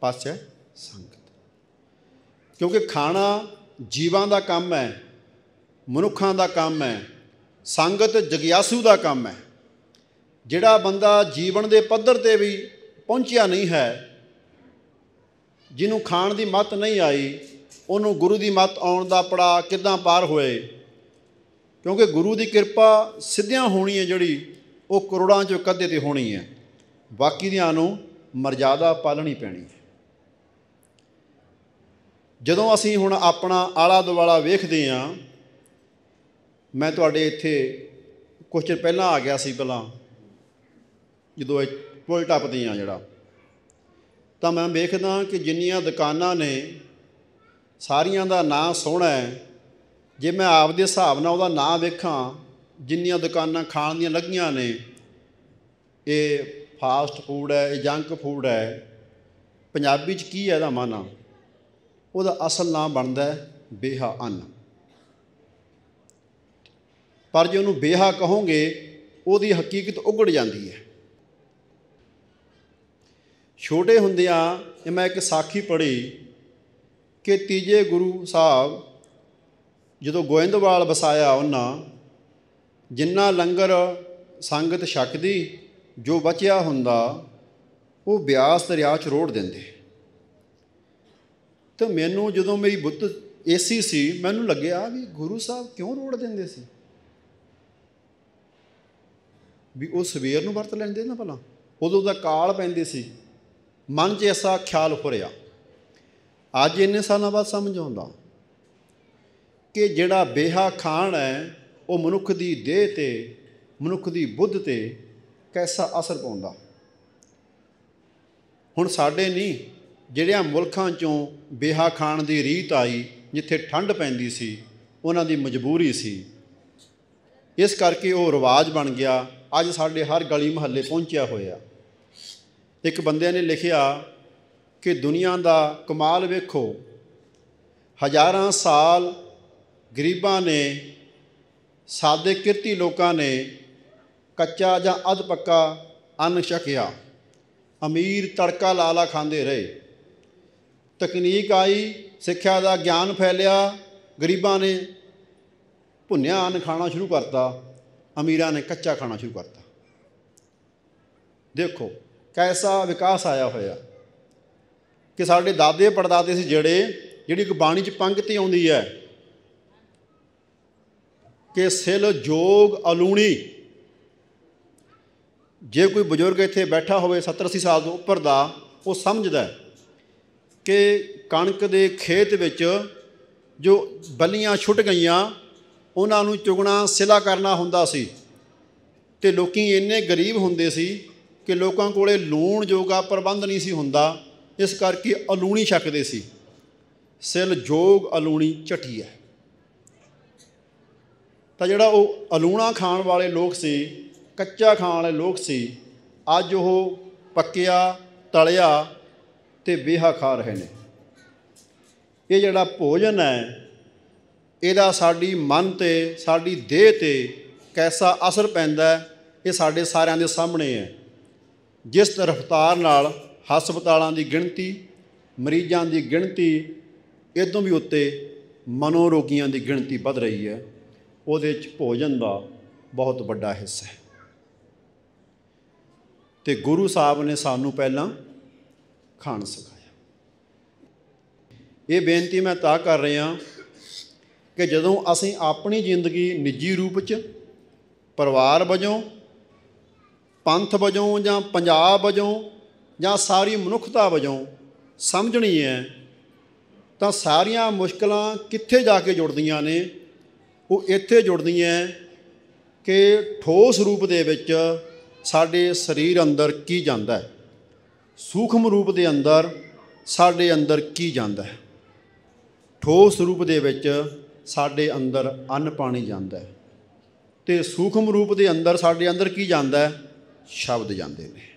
Speaker 1: ਪਾਛੇ ਸੰਗਤ ਕਿਉਂਕਿ ਖਾਣਾ ਜੀਵਾਂ ਦਾ ਕੰਮ ਹੈ ਮਨੁੱਖਾਂ ਦਾ ਕੰਮ ਹੈ ਸੰਗਤ ਜਗਿਆਸੂ ਦਾ ਕੰਮ ਹੈ ਜਿਹੜਾ ਬੰਦਾ ਜੀਵਨ ਦੇ ਪੱਧਰ ਤੇ ਵੀ ਪਹੁੰਚਿਆ ਨਹੀਂ ਹੈ ਜਿਹਨੂੰ ਖਾਣ ਦੀ ਮਤ ਨਹੀਂ ਆਈ ਉਹਨੂੰ ਗੁਰੂ ਦੀ ਮਤ ਆਉਣ ਦਾ ਪੜਾ ਕਿਦਾਂ ਪਾਰ ਹੋਏ ਕਿਉਂਕਿ ਗੁਰੂ ਦੀ ਕਿਰਪਾ ਸਿੱਧਿਆਂ ਹੋਣੀ ਹੈ ਜਿਹੜੀ ਉਹ ਕਰੋੜਾਂ ਚੋਂ ਕਦੇ ਤੇ ਹੋਣੀ ਹੈ ਬਾਕੀ ਦੀਆਂ ਨੂੰ ਮਰਜ਼ਾਦਾ ਪਾਲਣੀ ਪੈਣੀ ਹੈ ਜਦੋਂ ਅਸੀਂ ਹੁਣ ਆਪਣਾ ਆਲਾ ਦੁਆਲਾ ਵੇਖਦੇ ਹਾਂ ਮੈਂ ਤੁਹਾਡੇ ਇੱਥੇ ਕੁਝ ਚਿਰ ਪਹਿਲਾਂ ਆ ਗਿਆ ਸੀ ਪਹਿਲਾਂ ਜਦੋਂ ਇਹ ਪੁਲ ਟੱਪਦੀ ਆ ਜਿਹੜਾ ਤਾਂ ਮੈਂ ਵੇਖਦਾ ਕਿ ਜਿੰਨੀਆਂ ਦੁਕਾਨਾਂ ਨੇ ਸਾਰੀਆਂ ਦਾ ਨਾਂ ਸੋਹਣਾ ਹੈ ਜੇ ਮੈਂ ਆਪ ਦੇ ਹਿਸਾਬ ਨਾਲ ਉਹਦਾ ਨਾਂ ਵੇਖਾਂ ਜਿੰਨੀਆਂ ਦੁਕਾਨਾਂ ਖਾਣ ਦੀਆਂ ਲੱਗੀਆਂ ਨੇ ਇਹ ਫਾਸਟ ਫੂਡ ਹੈ ਇਹ ਜੰਕ ਫੂਡ ਹੈ ਪੰਜਾਬੀ ਚ ਕੀ ਹੈ ਇਹਦਾ ਮਾਨਾ ਉਹਦਾ ਅਸਲ ਨਾਂ ਬਣਦਾ ਹੈ ਬੇਹਾ ਅੰਨ ਪਰ ਜੇ ਉਹਨੂੰ ਬੇਹਾ ਕਹੋਗੇ ਉਹਦੀ ਹਕੀਕਤ ਉਗੜ ਜਾਂਦੀ ਹੈ ਛੋਟੇ ਹੁੰਦਿਆਂ ਮੈਂ ਇੱਕ ਸਾਖੀ ਪੜ੍ਹੀ ਕਿ ਤੀਜੇ ਗੁਰੂ ਸਾਹਿਬ ਜਦੋਂ ਗੋਇੰਦਵਾਲ ਵਸਾਇਆ ਉਹਨਾਂ ਜਿੰਨਾ ਲੰਗਰ ਸੰਗਤ ਛਕਦੀ ਜੋ ਬਚਿਆ ਹੁੰਦਾ ਉਹ ਬਿਆਸ ਦਰਿਆ 'ਚ ਰੋੜ ਦਿੰਦੇ ਤੇ ਮੈਨੂੰ ਜਦੋਂ ਮੇਰੀ ਬੁੱਤ ਏਸੀ ਸੀ ਮੈਨੂੰ ਲੱਗਿਆ ਵੀ ਗੁਰੂ ਸਾਹਿਬ ਕਿਉਂ ਰੋੜ ਦਿੰਦੇ ਸੀ ਵੀ ਉਹ ਸਵੇਰ ਨੂੰ ਵਰਤ ਲੈਂਦੇ ਨਾ ਭਲਾ ਉਦੋਂ ਦਾ ਕਾਲ ਪੈਂਦੀ ਸੀ ਮਨ 'ਚ ਐਸਾ ਖਿਆਲ ਰਿਹਾ ਅੱਜ ਇੰਨੇ ਸਾਲਾਂ ਬਾਅਦ ਸਮਝ ਆਉਂਦਾ ਕਿ ਜਿਹੜਾ ਬੇਹਾ ਖਾਣ ਹੈ ਉਹ ਮਨੁੱਖ ਦੀ ਦੇਹ ਤੇ ਮਨੁੱਖ ਦੀ ਬੁੱਧ ਤੇ ਕੈਸਾ ਅਸਰ ਪਾਉਂਦਾ ਹੁਣ ਸਾਡੇ ਨਹੀਂ ਜਿਹੜਿਆਂ ਮੁਲਕਾਂ ਚੋਂ ਬੇਹਾ ਖਾਣ ਦੀ ਰੀਤ ਆਈ ਜਿੱਥੇ ਠੰਡ ਪੈਂਦੀ ਸੀ ਉਹਨਾਂ ਦੀ ਮਜਬੂਰੀ ਸੀ ਇਸ ਕਰਕੇ ਉਹ ਰਿਵਾਜ ਬਣ ਗਿਆ ਅੱਜ ਸਾਡੇ ਹਰ ਗਲੀ ਮਹੱਲੇ ਪਹੁੰਚਿਆ ਹੋਇਆ ਇੱਕ ਬੰਦੇ ਨੇ ਲਿਖਿਆ ਕਿ ਦੁਨੀਆ ਦਾ ਕਮਾਲ ਵੇਖੋ ਹਜ਼ਾਰਾਂ ਸਾਲ ਗਰੀਬਾਂ ਨੇ ਸਾਦੇ ਕਿਰਤੀ ਲੋਕਾਂ ਨੇ ਕੱਚਾ ਜਾਂ ਅਧ ਪੱਕਾ ਅੰਨ ਛਕਿਆ ਅਮੀਰ ਤੜਕਾ ਲਾਲਾ ਖਾਂਦੇ ਰਹੇ ਤਕਨੀਕ ਆਈ ਸਿੱਖਿਆ ਦਾ ਗਿਆਨ ਫੈਲਿਆ ਗਰੀਬਾਂ ਨੇ ਭੁੰਨਿਆ ਅੰਨ ਖਾਣਾ ਸ਼ੁਰੂ ਕਰਤਾ ਅਮੀਰਾਂ ਨੇ ਕੱਚਾ ਖਾਣਾ ਸ਼ੁਰੂ ਕਰਤਾ ਦੇਖੋ ਕੈਸਾ ਵਿਕਾਸ ਆਇਆ ਹੋਇਆ ਕਿ ਸਾਡੇ ਦਾਦੇ ਪੜਦਾਦੇ ਸੀ ਜਿਹੜੇ ਜਿਹੜੀ ਬਾਣੀ ਚ ਪੰਗਤੀ ਆਉਂਦੀ ਹੈ ਕਿ ਸਿਲ ਜੋਗ ਅਲੂਣੀ ਜੇ ਕੋਈ ਬਜ਼ੁਰਗ ਇੱਥੇ ਬੈਠਾ ਹੋਵੇ 70 80 ਸਾਲ ਤੋਂ ਉੱਪਰ ਦਾ ਉਹ ਸਮਝਦਾ ਕਿ ਕਣਕ ਦੇ ਖੇਤ ਵਿੱਚ ਜੋ ਬੱਲੀਆਂ ਛੁੱਟ ਗਈਆਂ ਉਹਨਾਂ ਨੂੰ ਚੁਗਣਾ ਸਿਲਾ ਕਰਨਾ ਹੁੰਦਾ ਸੀ ਤੇ ਲੋਕੀ ਇੰਨੇ ਗਰੀਬ ਹੁੰਦੇ ਸੀ ਕਿ ਲੋਕਾਂ ਕੋਲੇ ਲੂਣ ਜੋਗਾ ਪ੍ਰਬੰਧ ਨਹੀਂ ਸੀ ਹੁੰਦਾ ਇਸ ਕਰਕੇ ਅਲੂਣੀ ਛੱਕਦੇ ਸੀ ਸਿਲ ਜੋਗ ਅਲੂਣੀ ਝਟੀ ਹੈ ਤਾਂ ਜਿਹੜਾ ਉਹ ਅਲੂਣਾ ਖਾਣ ਵਾਲੇ ਲੋਕ ਸੀ ਕੱਚਾ ਖਾਣ ਵਾਲੇ ਲੋਕ ਸੀ ਅੱਜ ਉਹ ਪੱਕਿਆ ਤਲਿਆ ਤੇ ਬੇਹਾ ਖਾ ਰਹੇ ਨੇ ਇਹ ਜਿਹੜਾ ਭੋਜਨ ਹੈ ਇਹਦਾ ਸਾਡੀ ਮਨ ਤੇ ਸਾਡੀ ਦੇਹ ਤੇ ਕੈਸਾ ਅਸਰ ਪੈਂਦਾ ਇਹ ਸਾਡੇ ਸਾਰਿਆਂ ਦੇ ਸਾਹਮਣੇ ਹੈ ਜਿਸ ਰਫ਼ਤਾਰ ਨਾਲ ਹਸਪਤਾਲਾਂ ਦੀ ਗਿਣਤੀ ਮਰੀਜ਼ਾਂ ਦੀ ਗਿਣਤੀ ਇਦੋਂ ਵੀ ਉੱਤੇ ਮਨੋਰੋਗੀਆਂ ਦੀ ਗਿਣਤੀ ਵੱਧ ਰਹੀ ਹੈ ਉਹਦੇ ਵਿੱਚ ਭੋਜਨ ਦਾ ਬਹੁਤ ਵੱਡਾ ਹਿੱਸਾ ਹੈ ਤੇ ਗੁਰੂ ਸਾਹਿਬ ਨੇ ਸਾਨੂੰ ਪਹਿਲਾਂ ਖਾਣ ਸਿਖਾਇਆ ਇਹ ਬੇਨਤੀ ਮੈਂ ਤਾਂ ਕਰ ਰਿਹਾ ਕਿ ਜਦੋਂ ਅਸੀਂ ਆਪਣੀ ਜ਼ਿੰਦਗੀ ਨਿੱਜੀ ਰੂਪ 'ਚ ਪਰਿਵਾਰ ਵਜੋਂ ਪੰਥ ਵਜੋਂ ਜਾਂ ਪੰਜਾਬ ਵਜੋਂ ਜਾਂ ਸਾਰੀ ਮਨੁੱਖਤਾ ਵਜੋਂ ਸਮਝਣੀ ਹੈ ਤਾਂ ਸਾਰੀਆਂ ਮੁਸ਼ਕਲਾਂ ਕਿੱਥੇ ਜਾ ਕੇ ਜੁੜਦੀਆਂ ਨੇ ਉਹ ਇੱਥੇ ਜੁੜਦੀ ਹੈ ਕਿ ਠੋਸ ਰੂਪ ਦੇ ਵਿੱਚ ਸਾਡੇ ਸਰੀਰ ਅੰਦਰ ਕੀ ਜਾਂਦਾ ਹੈ ਸੂਖਮ ਰੂਪ ਦੇ ਅੰਦਰ ਸਾਡੇ ਅੰਦਰ ਕੀ ਜਾਂਦਾ ਹੈ ਠੋਸ ਰੂਪ ਦੇ ਵਿੱਚ ਸਾਡੇ ਅੰਦਰ ਅੰਨ ਪਾਣੀ ਜਾਂਦਾ ਹੈ ਤੇ ਸੂਖਮ ਰੂਪ ਦੇ ਅੰਦਰ ਸਾਡੇ ਅੰਦਰ ਕੀ ਜਾਂਦਾ ਹੈ ਸ਼ਬਦ ਜਾਂਦੇ ਨੇ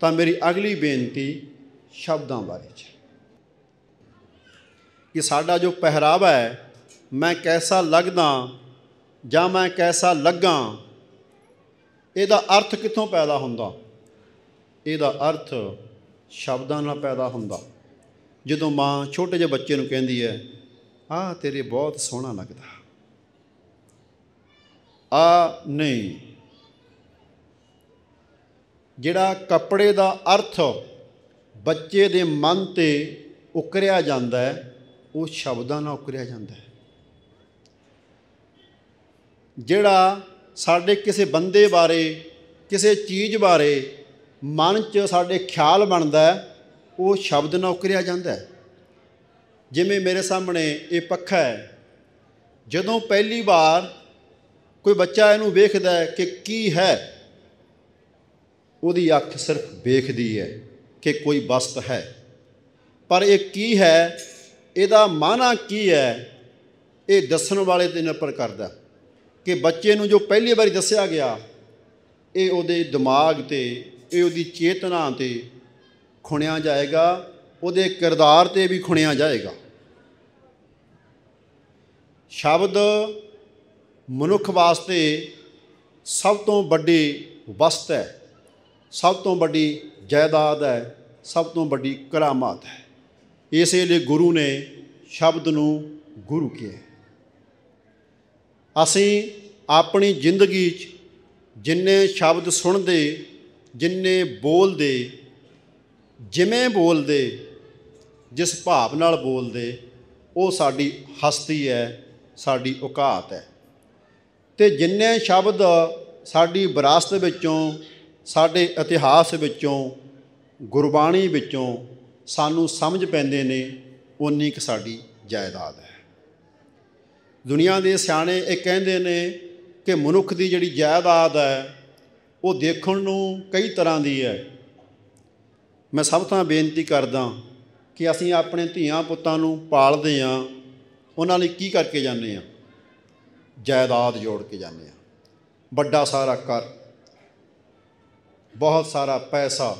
Speaker 1: ਤਾਂ ਮੇਰੀ ਅਗਲੀ ਬੇਨਤੀ ਸ਼ਬਦਾਂ ਬਾਰੇ ਚ ਕਿ ਸਾਡਾ ਜੋ ਪਹਿਰਾਵਾ ਹੈ ਮੈਂ ਕੈਸਾ ਲੱਗਦਾ ਜਾਂ ਮੈਂ ਕੈਸਾ ਲੱਗਾ ਇਹਦਾ ਅਰਥ ਕਿੱਥੋਂ ਪੈਦਾ ਹੁੰਦਾ ਇਹਦਾ ਅਰਥ ਸ਼ਬਦਾਂ ਨਾਲ ਪੈਦਾ ਹੁੰਦਾ ਜਦੋਂ ਮਾਂ ਛੋਟੇ ਜਿਹੇ ਬੱਚੇ ਨੂੰ ਕਹਿੰਦੀ ਹੈ ਆ ਤੇਰੇ ਬਹੁਤ ਸੋਹਣਾ ਲੱਗਦਾ ਆ ਨਹੀਂ ਜਿਹੜਾ ਕੱਪੜੇ ਦਾ ਅਰਥ ਬੱਚੇ ਦੇ ਮਨ ਤੇ ਉਕਰਿਆ ਜਾਂਦਾ ਹੈ ਉਹ ਸ਼ਬਦਾਂ ਨਾਲ ਉਕਰਿਆ ਜਾਂਦਾ ਹੈ ਜਿਹੜਾ ਸਾਡੇ ਕਿਸੇ ਬੰਦੇ ਬਾਰੇ ਕਿਸੇ ਚੀਜ਼ ਬਾਰੇ ਮਨ 'ਚ ਸਾਡੇ ਖਿਆਲ ਬਣਦਾ ਉਹ ਸ਼ਬਦ ਨਾਲ ਉਕਰਿਆ ਜਾਂਦਾ ਹੈ ਜਿਵੇਂ ਮੇਰੇ ਸਾਹਮਣੇ ਇਹ ਪੱਖਾ ਹੈ ਜਦੋਂ ਪਹਿਲੀ ਵਾਰ ਕੋਈ ਬੱਚਾ ਇਹਨੂੰ ਵੇਖਦਾ ਹੈ ਕਿ ਕੀ ਹੈ ਉਹਦੀ ਅੱਖ ਸਿਰਫ ਵੇਖਦੀ ਹੈ ਕਿ ਕੋਈ ਵਸਤ ਹੈ ਪਰ ਇਹ ਕੀ ਹੈ ਇਹਦਾ ਮਾਨਾ ਕੀ ਹੈ ਇਹ ਦੱਸਣ ਵਾਲੇ ਤੇ ਨਿਰਭਰ ਕਰਦਾ ਕਿ ਬੱਚੇ ਨੂੰ ਜੋ ਪਹਿਲੀ ਵਾਰੀ ਦੱਸਿਆ ਗਿਆ ਇਹ ਉਹਦੇ ਦਿਮਾਗ ਤੇ ਇਹ ਉਹਦੀ ਚੇਤਨਾ ਤੇ ਖੁਣਿਆ ਜਾਏਗਾ ਉਹਦੇ ਕਿਰਦਾਰ ਤੇ ਵੀ ਖੁਣਿਆ ਜਾਏਗਾ ਸ਼ਬਦ ਮਨੁੱਖ ਵਾਸਤੇ ਸਭ ਤੋਂ ਵੱਡੀ ਵਸਤ ਹੈ ਸਭ ਤੋਂ ਵੱਡੀ ਜਾਇਦਾਦ ਹੈ ਸਭ ਤੋਂ ਵੱਡੀ ਕਰਾਮਾਤ ਹੈ ਇਸੇ ਲਈ ਗੁਰੂ ਨੇ ਸ਼ਬਦ ਨੂੰ ਗੁਰੂ ਕਿਹਾ ਅਸੀਂ ਆਪਣੀ ਜ਼ਿੰਦਗੀ 'ਚ ਜਿੰਨੇ ਸ਼ਬਦ ਸੁਣਦੇ ਜਿੰਨੇ ਬੋਲਦੇ ਜਿਵੇਂ ਬੋਲਦੇ ਜਿਸ ਭਾਵ ਨਾਲ ਬੋਲਦੇ ਉਹ ਸਾਡੀ ਹਸਤੀ ਹੈ ਸਾਡੀ ਔਕਾਤ ਹੈ ਤੇ ਜਿੰਨੇ ਸ਼ਬਦ ਸਾਡੀ ਵਿਰਾਸਤ ਵਿੱਚੋਂ ਸਾਡੇ ਇਤਿਹਾਸ ਵਿੱਚੋਂ ਗੁਰਬਾਣੀ ਵਿੱਚੋਂ ਸਾਨੂੰ ਸਮਝ ਪੈਂਦੇ ਨੇ ਉਨੀ ਕੁ ਸਾਡੀ ਜਾਇਦਾਦ ਹੈ ਦੁਨੀਆ ਦੇ ਸਿਆਣੇ ਇਹ ਕਹਿੰਦੇ ਨੇ ਕਿ ਮਨੁੱਖ ਦੀ ਜਿਹੜੀ ਜਾਇਦਾਦ ਹੈ ਉਹ ਦੇਖਣ ਨੂੰ ਕਈ ਤਰ੍ਹਾਂ ਦੀ ਹੈ ਮੈਂ ਸਭ ਤੋਂ ਬੇਨਤੀ ਕਰਦਾ ਕਿ ਅਸੀਂ ਆਪਣੇ ਧੀਆਂ ਪੁੱਤਾਂ ਨੂੰ ਪਾਲਦੇ ਆਂ ਉਹਨਾਂ ਲਈ ਕੀ ਕਰਕੇ ਜਾਂਦੇ ਆਂ ਜਾਇਦਾਦ ਜੋੜ ਕੇ ਜਾਂਦੇ ਆਂ ਵੱਡਾ ਸਾਰਾ ਕਰ ਬਹੁਤ ਸਾਰਾ ਪੈਸਾ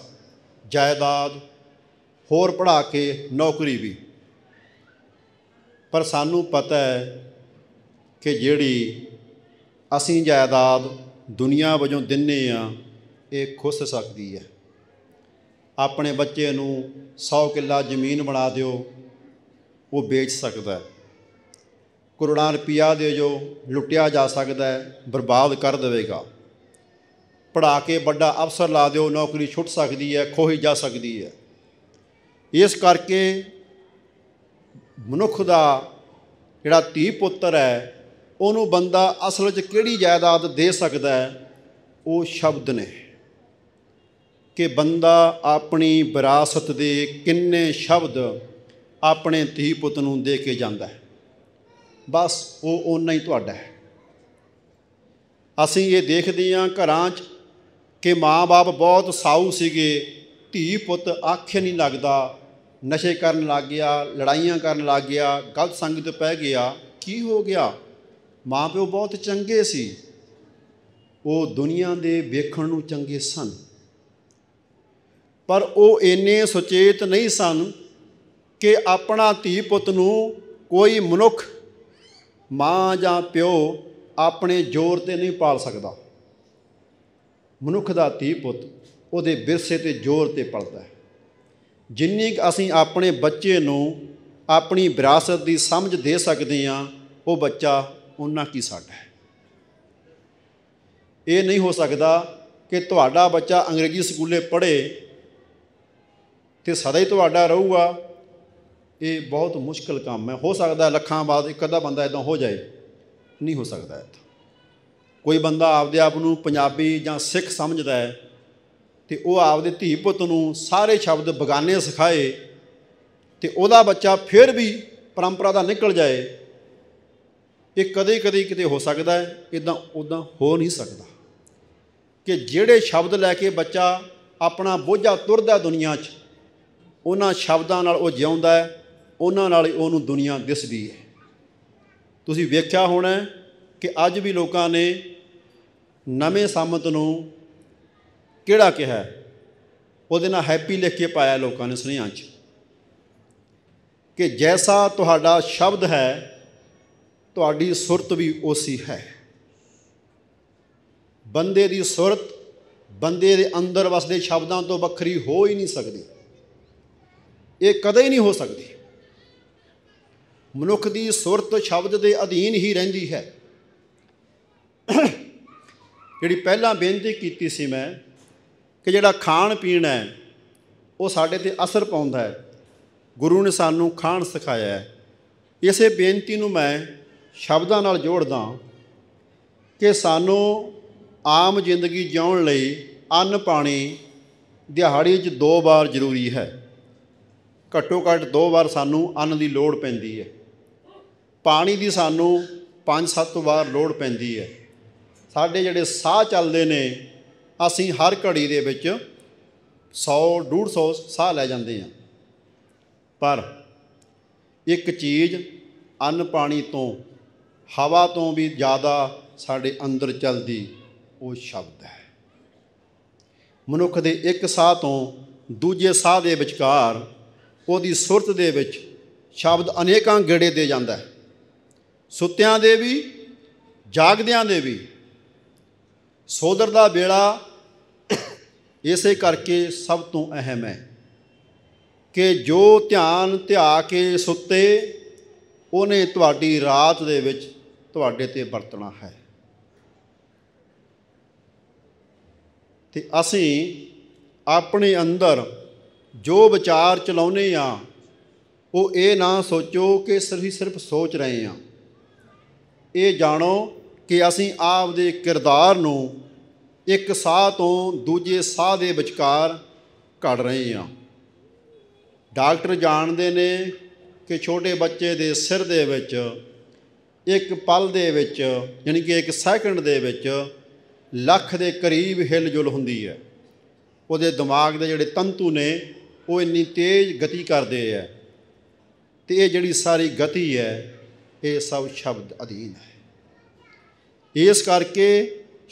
Speaker 1: ਜਾਇਦਾਦ ਹੋਰ ਪੜਾ ਕੇ ਨੌਕਰੀ ਵੀ ਪਰ ਸਾਨੂੰ ਪਤਾ ਹੈ ਕਿ ਜਿਹੜੀ ਅਸੀਂ ਜਾਇਦਾਦ ਦੁਨੀਆ ਵਜੋਂ ਦਿੰਨੇ ਆ ਇਹ ਖੁੱਸ ਸਕਦੀ ਹੈ ਆਪਣੇ ਬੱਚੇ ਨੂੰ 100 ਕਿੱਲਾ ਜ਼ਮੀਨ ਬਣਾ ਦਿਓ ਉਹ ਵੇਚ ਸਕਦਾ ਕਰੋੜਾਂ ਰੁਪਇਆ ਦੇ ਜੋ ਲੁੱਟਿਆ ਜਾ ਸਕਦਾ ਹੈ ਬਰਬਾਦ ਕਰ ਦੇਵੇਗਾ ਪੜਾ ਕੇ ਵੱਡਾ ਅਫਸਰ ਲਾ ਦਿਓ ਨੌਕਰੀ ਛੁੱਟ ਸਕਦੀ ਹੈ ਖੋਹੀ ਜਾ ਸਕਦੀ ਹੈ ਇਸ ਕਰਕੇ ਮਨੁੱਖ ਦਾ ਜਿਹੜਾ ਧੀ ਪੁੱਤਰ ਹੈ ਉਹਨੂੰ ਬੰਦਾ ਅਸਲ ਵਿੱਚ ਕਿਹੜੀ ਜਾਇਦਾਦ ਦੇ ਸਕਦਾ ਹੈ ਉਹ ਸ਼ਬਦ ਨੇ ਕਿ ਬੰਦਾ ਆਪਣੀ ਵਿਰਾਸਤ ਦੇ ਕਿੰਨੇ ਸ਼ਬਦ ਆਪਣੇ ਧੀ ਪੁੱਤ ਨੂੰ ਦੇ ਕੇ ਜਾਂਦਾ ਹੈ ਬਸ ਉਹ ਉਹਨਾਂ ਹੀ ਤੁਹਾਡਾ ਹੈ ਅਸੀਂ ਇਹ ਦੇਖਦੇ ਹਾਂ ਘਰਾਂ 'ਚ ਕਿ ਮਾਪੇ ਬਹੁਤ ਸਾਊ ਸੀਗੇ ਧੀ ਪੁੱਤ ਆਖੇ ਨਹੀਂ ਲੱਗਦਾ ਨਸ਼ੇ ਕਰਨ ਲੱਗ ਗਿਆ ਲੜਾਈਆਂ ਕਰਨ ਲੱਗ ਗਿਆ ਗਲਤ ਸੰਗਤ ਪੈ ਗਿਆ ਕੀ ਹੋ ਗਿਆ ਮਾਪਿਓ ਬਹੁਤ ਚੰਗੇ ਸੀ ਉਹ ਦੁਨੀਆ ਦੇ ਵੇਖਣ ਨੂੰ ਚੰਗੇ ਸਨ ਪਰ ਉਹ ਇੰਨੇ ਸੁਚੇਤ ਨਹੀਂ ਸਨ ਕਿ ਆਪਣਾ ਧੀ ਪੁੱਤ ਨੂੰ ਕੋਈ ਮਨੁੱਖ ਮਾਂ ਜਾਂ ਪਿਓ ਆਪਣੇ ਜ਼ੋਰ ਤੇ ਨਹੀਂ ਪਾਲ ਸਕਦਾ ਮਨੁੱਖ ਦਾ ਧੀ ਪੁੱਤ ਉਹਦੇ ਵਿਰਸੇ ਤੇ ਜ਼ੋਰ ਤੇ ਪਲਦਾ ਹੈ ਜਿੰਨੀ ਅਸੀਂ ਆਪਣੇ ਬੱਚੇ ਨੂੰ ਆਪਣੀ ਵਿਰਾਸਤ ਦੀ ਸਮਝ ਦੇ ਸਕਦੇ ਹਾਂ ਉਹ ਬੱਚਾ ਉਹਨਾਂ ਕੀ ਸਾਡਾ ਇਹ ਨਹੀਂ ਹੋ ਸਕਦਾ ਕਿ ਤੁਹਾਡਾ ਬੱਚਾ ਅੰਗਰੇਜ਼ੀ ਸਕੂਲੇ ਪੜ੍ਹੇ ਤੇ ਸਦਾ ਹੀ ਤੁਹਾਡਾ ਰਹੂਗਾ ਇਹ ਬਹੁਤ ਮੁਸ਼ਕਲ ਕੰਮ ਹੈ ਹੋ ਸਕਦਾ ਲੱਖਾਂ ਬਾਅਦ ਇੱਕ ਅੱਧਾ ਬੰਦਾ ਇਦਾਂ ਹੋ ਜਾਏ ਨਹੀਂ ਹੋ ਸਕਦਾ ਇਹ ਕੋਈ ਬੰਦਾ ਆਪਦੇ ਆਪ ਨੂੰ ਪੰਜਾਬੀ ਜਾਂ ਸਿੱਖ ਸਮਝਦਾ ਹੈ ਤੇ ਉਹ ਆਪਦੇ ਧੀ ਪੁੱਤ ਨੂੰ ਸਾਰੇ ਸ਼ਬਦ ਬਗਾਨੇ ਸਿਖਾਏ ਤੇ ਉਹਦਾ ਬੱਚਾ ਫਿਰ ਵੀ ਪਰੰਪਰਾ ਦਾ ਨਿਕਲ ਜਾਏ ਇਹ ਕਦੇ-ਕਦੇ ਕਿਤੇ ਹੋ ਸਕਦਾ ਹੈ ਇਦਾਂ ਉਦਾਂ ਹੋ ਨਹੀਂ ਸਕਦਾ ਕਿ ਜਿਹੜੇ ਸ਼ਬਦ ਲੈ ਕੇ ਬੱਚਾ ਆਪਣਾ ਬੋਝਾ ਤੁਰਦਾ ਦੁਨੀਆ 'ਚ ਉਹਨਾਂ ਸ਼ਬਦਾਂ ਨਾਲ ਉਹ ਜਿਉਂਦਾ ਹੈ ਉਹਨਾਂ ਨਾਲ ਉਹਨੂੰ ਦੁਨੀਆ ਦਿਸਦੀ ਹੈ ਤੁਸੀਂ ਵੇਖਿਆ ਹੋਣਾ ਕਿ ਅੱਜ ਵੀ ਲੋਕਾਂ ਨੇ ਨਵੇਂ ਸੰਮਤ ਨੂੰ ਕਿਹੜਾ ਕਿਹਾ ਉਹਦੇ ਨਾਲ ਹੈਪੀ ਲਿਖ ਕੇ ਪਾਇਆ ਲੋਕਾਂ ਨੇ ਸੁਨੇਹਾਂ 'ਚ ਕਿ ਜੈਸਾ ਤੁਹਾਡਾ ਸ਼ਬਦ ਹੈ ਤੁਹਾਡੀ ਸੁਰਤ ਵੀ ਉਸੀ ਹੈ ਬੰਦੇ ਦੀ ਸੁਰਤ ਬੰਦੇ ਦੇ ਅੰਦਰ ਵਸਦੇ ਸ਼ਬਦਾਂ ਤੋਂ ਵੱਖਰੀ ਹੋ ਹੀ ਨਹੀਂ ਸਕਦੀ ਇਹ ਕਦੇ ਹੀ ਨਹੀਂ ਹੋ ਸਕਦੀ ਮਨੁੱਖ ਦੀ ਸੁਰਤ ਸ਼ਬਦ ਦੇ ਅਧੀਨ ਹੀ ਰਹਿੰਦੀ ਹੈ ਜਿਹੜੀ ਪਹਿਲਾਂ ਬੇਨਤੀ ਕੀਤੀ ਸੀ ਮੈਂ ਕਿ ਜਿਹੜਾ ਖਾਣ ਪੀਣ ਹੈ ਉਹ ਸਾਡੇ ਤੇ ਅਸਰ ਪਾਉਂਦਾ ਹੈ ਗੁਰੂ ਨੇ ਸਾਨੂੰ ਖਾਣ ਸਿਖਾਇਆ ਹੈ ਇਸੇ ਬੇਨਤੀ ਨੂੰ ਮੈਂ ਸ਼ਬਦਾਂ ਨਾਲ ਜੋੜਦਾ ਕਿ ਸਾਨੂੰ ਆਮ ਜ਼ਿੰਦਗੀ ਜਿਉਣ ਲਈ ਅੰਨ ਪਾਣੀ ਦਿਹਾੜੀ 'ਚ ਦੋ ਵਾਰ ਜ਼ਰੂਰੀ ਹੈ ਘੱਟੋ ਘੱਟ ਦੋ ਵਾਰ ਸਾਨੂੰ ਅੰਨ ਦੀ ਲੋੜ ਪੈਂਦੀ ਹੈ ਪਾਣੀ ਦੀ ਸਾਨੂੰ 5-7 ਵਾਰ ਲੋੜ ਪੈਂਦੀ ਹੈ ਸਾਡੇ ਜਿਹੜੇ ਸਾਹ ਚੱਲਦੇ ਨੇ ਅਸੀਂ ਹਰ ਘੜੀ ਦੇ ਵਿੱਚ 100 150 ਸਾਹ ਲੈ ਜਾਂਦੇ ਹਾਂ ਪਰ ਇੱਕ ਚੀਜ਼ ਅੰਨ ਪਾਣੀ ਤੋਂ ਹਵਾ ਤੋਂ ਵੀ ਜ਼ਿਆਦਾ ਸਾਡੇ ਅੰਦਰ ਚੱਲਦੀ ਉਹ ਸ਼ਬਦ ਹੈ ਮਨੁੱਖ ਦੇ ਇੱਕ ਸਾਹ ਤੋਂ ਦੂਜੇ ਸਾਹ ਦੇ ਵਿਚਕਾਰ ਉਹਦੀ ਸੁਰਤ ਦੇ ਵਿੱਚ ਸ਼ਬਦ ਅਨੇਕਾਂ ਗੇੜੇ ਦੇ ਜਾਂਦਾ ਹੈ ਸੁੱਤਿਆਂ ਦੇ ਵੀ ਜਾਗਦਿਆਂ ਦੇ ਵੀ ਸੋਦਰ ਦਾ ਵੇਲਾ ਇਸੇ ਕਰਕੇ ਸਭ ਤੋਂ ਅਹਿਮ ਹੈ ਕਿ ਜੋ ਧਿਆਨ ਧਿਆ ਕੇ ਸੁੱਤੇ ਉਹਨੇ ਤੁਹਾਡੀ ਰਾਤ ਦੇ ਵਿੱਚ ਤੁਹਾਡੇ ਤੇ ਵਰਤਣਾ ਹੈ ਤੇ ਅਸੀਂ ਆਪਣੇ ਅੰਦਰ ਜੋ ਵਿਚਾਰ ਚਲਾਉਨੇ ਆ ਉਹ ਇਹ ਨਾ ਸੋਚੋ ਕਿ ਸਿਰਫ ਸਿਰਫ ਸੋਚ ਰਹੇ ਆ ਇਹ ਜਾਣੋ ਕਿ ਅਸੀਂ ਆਪ ਦੇ ਕਿਰਦਾਰ ਨੂੰ ਇੱਕ ਸਾਹ ਤੋਂ ਦੂਜੇ ਸਾਹ ਦੇ ਵਿਚਕਾਰ ਘੜ ਰਹੇ ਆ ਡਾਕਟਰ ਜਾਣਦੇ ਨੇ ਕਿ ਛੋਟੇ ਬੱਚੇ ਦੇ ਸਿਰ ਦੇ ਵਿੱਚ ਇੱਕ ਪਲ ਦੇ ਵਿੱਚ ਯਾਨੀ ਕਿ ਇੱਕ ਸੈਕਿੰਡ ਦੇ ਵਿੱਚ ਲੱਖ ਦੇ ਕਰੀਬ ਹਿਲਜੁਲ ਹੁੰਦੀ ਹੈ ਉਹਦੇ ਦਿਮਾਗ ਦੇ ਜਿਹੜੇ ਤੰਤੂ ਨੇ ਉਹ ਇੰਨੀ ਤੇਜ਼ ਗਤੀ ਕਰਦੇ ਆ ਤੇ ਇਹ ਜਿਹੜੀ ਸਾਰੀ ਗਤੀ ਹੈ ਇਹ ਸਭ ਸ਼ਬਦ ਅਧੀਨ ਹੈ ਇਸ ਕਰਕੇ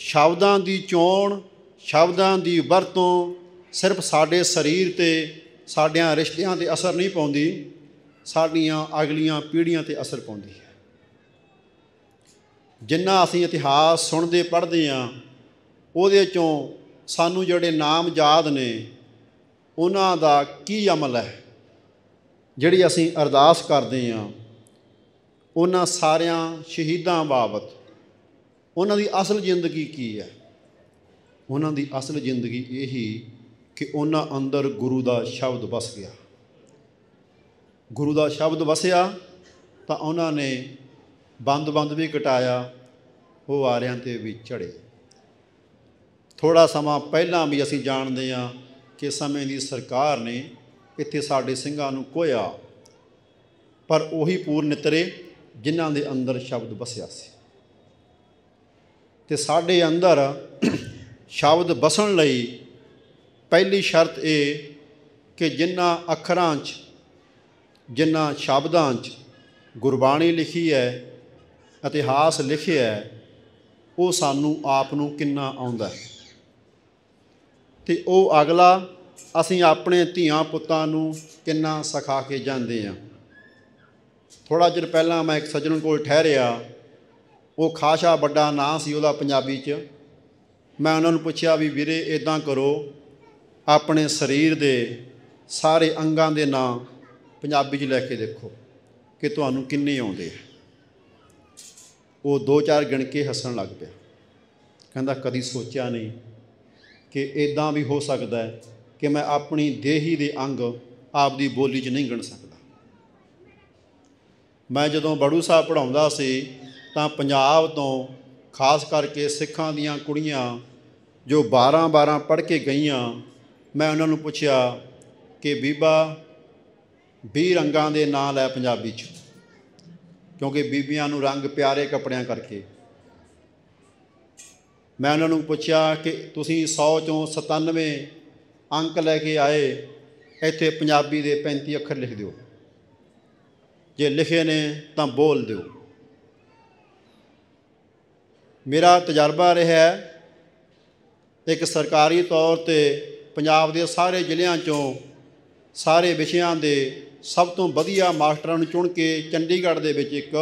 Speaker 1: ਸ਼ਬਦਾਂ ਦੀ ਚੋਣ ਸ਼ਬਦਾਂ ਦੀ ਵਰਤੋਂ ਸਿਰਫ ਸਾਡੇ ਸਰੀਰ ਤੇ ਸਾਡਿਆਂ ਰਿਸ਼ਤਿਆਂ ਤੇ ਅਸਰ ਨਹੀਂ ਪਾਉਂਦੀ ਸਾਡੀਆਂ ਅਗਲੀਆਂ ਪੀੜ੍ਹੀਆਂ ਤੇ ਅਸਰ ਪਾਉਂਦੀ ਹੈ ਜਿੰਨਾ ਅਸੀਂ ਇਤਿਹਾਸ ਸੁਣਦੇ ਪੜ੍ਹਦੇ ਆ ਉਹਦੇ ਚੋਂ ਸਾਨੂੰ ਜਿਹੜੇ ਨਾਮ ਯਾਦ ਨੇ ਉਹਨਾਂ ਦਾ ਕੀ ਅਮਲ ਹੈ ਜਿਹੜੀ ਅਸੀਂ ਅਰਦਾਸ ਕਰਦੇ ਆ ਉਹਨਾਂ ਸਾਰਿਆਂ ਸ਼ਹੀਦਾਂ ਬਾਬਤ ਉਹਨਾਂ ਦੀ ਅਸਲ ਜ਼ਿੰਦਗੀ ਕੀ ਹੈ ਉਹਨਾਂ ਦੀ ਅਸਲ ਜ਼ਿੰਦਗੀ ਇਹੀ ਕਿ ਉਹਨਾਂ ਅੰਦਰ ਗੁਰੂ ਦਾ ਸ਼ਬਦ ਵਸ ਗਿਆ ਗੁਰੂ ਦਾ ਸ਼ਬਦ ਵਸਿਆ ਤਾਂ ਉਹਨਾਂ ਨੇ ਬੰਦ-ਬੰਦ ਵੀ ਘਟਾਇਆ ਉਹ ਆਰਿਆਂ ਤੇ ਵੀ ਚੜੇ ਥੋੜਾ ਸਮਾਂ ਪਹਿਲਾਂ ਵੀ ਅਸੀਂ ਜਾਣਦੇ ਹਾਂ ਕਿ ਸਮੇਂ ਦੀ ਸਰਕਾਰ ਨੇ ਇੱਥੇ ਸਾਡੇ ਸਿੰਘਾਂ ਨੂੰ ਕੋਇਆ ਪਰ ਉਹੀ ਨਿਤਰੇ ਜਿਨ੍ਹਾਂ ਦੇ ਅੰਦਰ ਸ਼ਬਦ ਬਸਿਆ ਸੀ ਤੇ ਸਾਡੇ ਅੰਦਰ ਸ਼ਬਦ ਬਸਣ ਲਈ ਪਹਿਲੀ ਸ਼ਰਤ ਇਹ ਕਿ ਜਿਨ੍ਹਾਂ ਅੱਖਰਾਂ 'ਚ ਜਿਨ੍ਹਾਂ ਸ਼ਬਦਾਂ 'ਚ ਗੁਰਬਾਣੀ ਲਿਖੀ ਹੈ ਇਤਿਹਾਸ ਲਿਖਿਆ ਹੈ ਉਹ ਸਾਨੂੰ ਆਪ ਨੂੰ ਕਿੰਨਾ ਆਉਂਦਾ ਹੈ ਤੇ ਉਹ ਅਗਲਾ ਅਸੀਂ ਆਪਣੇ ਧੀਆਂ ਪੁੱਤਾਂ ਨੂੰ ਕਿੰਨਾ ਸਿਖਾ ਕੇ ਜਾਂਦੇ ਆ ਥੋੜਾ ਜਿਹਾ ਪਹਿਲਾਂ ਮੈਂ ਇੱਕ ਸੱਜਣ ਕੋਲ ਠਹਿਰਿਆ ਉਹ ਖਾਸ਼ਾ ਵੱਡਾ ਨਾਂ ਸੀ ਉਹਦਾ ਪੰਜਾਬੀ 'ਚ ਮੈਂ ਉਹਨਾਂ ਨੂੰ ਪੁੱਛਿਆ ਵੀ ਵੀਰੇ ਇਦਾਂ ਕਰੋ ਆਪਣੇ ਸਰੀਰ ਦੇ ਸਾਰੇ ਅੰਗਾਂ ਦੇ ਨਾਂ ਪੰਜਾਬੀ 'ਚ ਲੈ ਕੇ ਦੇਖੋ ਕਿ ਤੁਹਾਨੂੰ ਕਿੰਨੇ ਆਉਂਦੇ ਆ ਉਹ ਦੋ ਚਾਰ ਗਿਣ ਕੇ ਹੱਸਣ ਲੱਗ ਪਿਆ ਕਹਿੰਦਾ ਕਦੀ ਸੋਚਿਆ ਨਹੀਂ ਕਿ ਇਦਾਂ ਵੀ ਹੋ ਸਕਦਾ ਹੈ ਕਿ ਮੈਂ ਆਪਣੀ ਦੇਹੀ ਦੇ ਅੰਗ ਆਪਦੀ ਬੋਲੀ 'ਚ ਨਹੀਂ ਗਿਣ ਸਕਦਾ ਮੈਂ ਜਦੋਂ ਬੜੂ ਸਾਹਿਬ ਪੜਾਉਂਦਾ ਸੀ ਤਾਂ ਪੰਜਾਬ ਤੋਂ ਖਾਸ ਕਰਕੇ ਸਿੱਖਾਂ ਦੀਆਂ ਕੁੜੀਆਂ ਜੋ 12-12 ਪੜ੍ਹ ਕੇ ਗਈਆਂ ਮੈਂ ਉਹਨਾਂ ਨੂੰ ਪੁੱਛਿਆ ਕਿ ਬੀਬਾ 20 ਰੰਗਾਂ ਦੇ ਨਾਂ ਲੈ ਪੰਜਾਬੀ 'ਚ ਕਿਉਂਕਿ ਬੀਬੀਆਂ ਨੂੰ ਰੰਗ ਪਿਆਰੇ ਕੱਪੜਿਆਂ ਕਰਕੇ ਮੈਂ ਉਹਨਾਂ ਨੂੰ ਪੁੱਛਿਆ ਕਿ ਤੁਸੀਂ 100 ਚੋਂ 97 ਅੰਕ ਲੈ ਕੇ ਆਏ ਇੱਥੇ ਪੰਜਾਬੀ ਦੇ 35 ਅੱਖਰ ਲਿਖ ਦਿਓ ਜੇ ਲਿਖੇ ਨੇ ਤਾਂ ਬੋਲ ਦਿਓ ਮੇਰਾ ਤਜਰਬਾ ਰਿਹਾ ਇੱਕ ਸਰਕਾਰੀ ਤੌਰ ਤੇ ਪੰਜਾਬ ਦੇ ਸਾਰੇ ਜ਼ਿਲ੍ਹਿਆਂ ਚੋਂ ਸਾਰੇ ਵਿਸ਼ਿਆਂ ਦੇ ਸਭ ਤੋਂ ਵਧੀਆ ਮਾਸਟਰਾਂ ਨੂੰ ਚੁਣ ਕੇ ਚੰਡੀਗੜ੍ਹ ਦੇ ਵਿੱਚ ਇੱਕ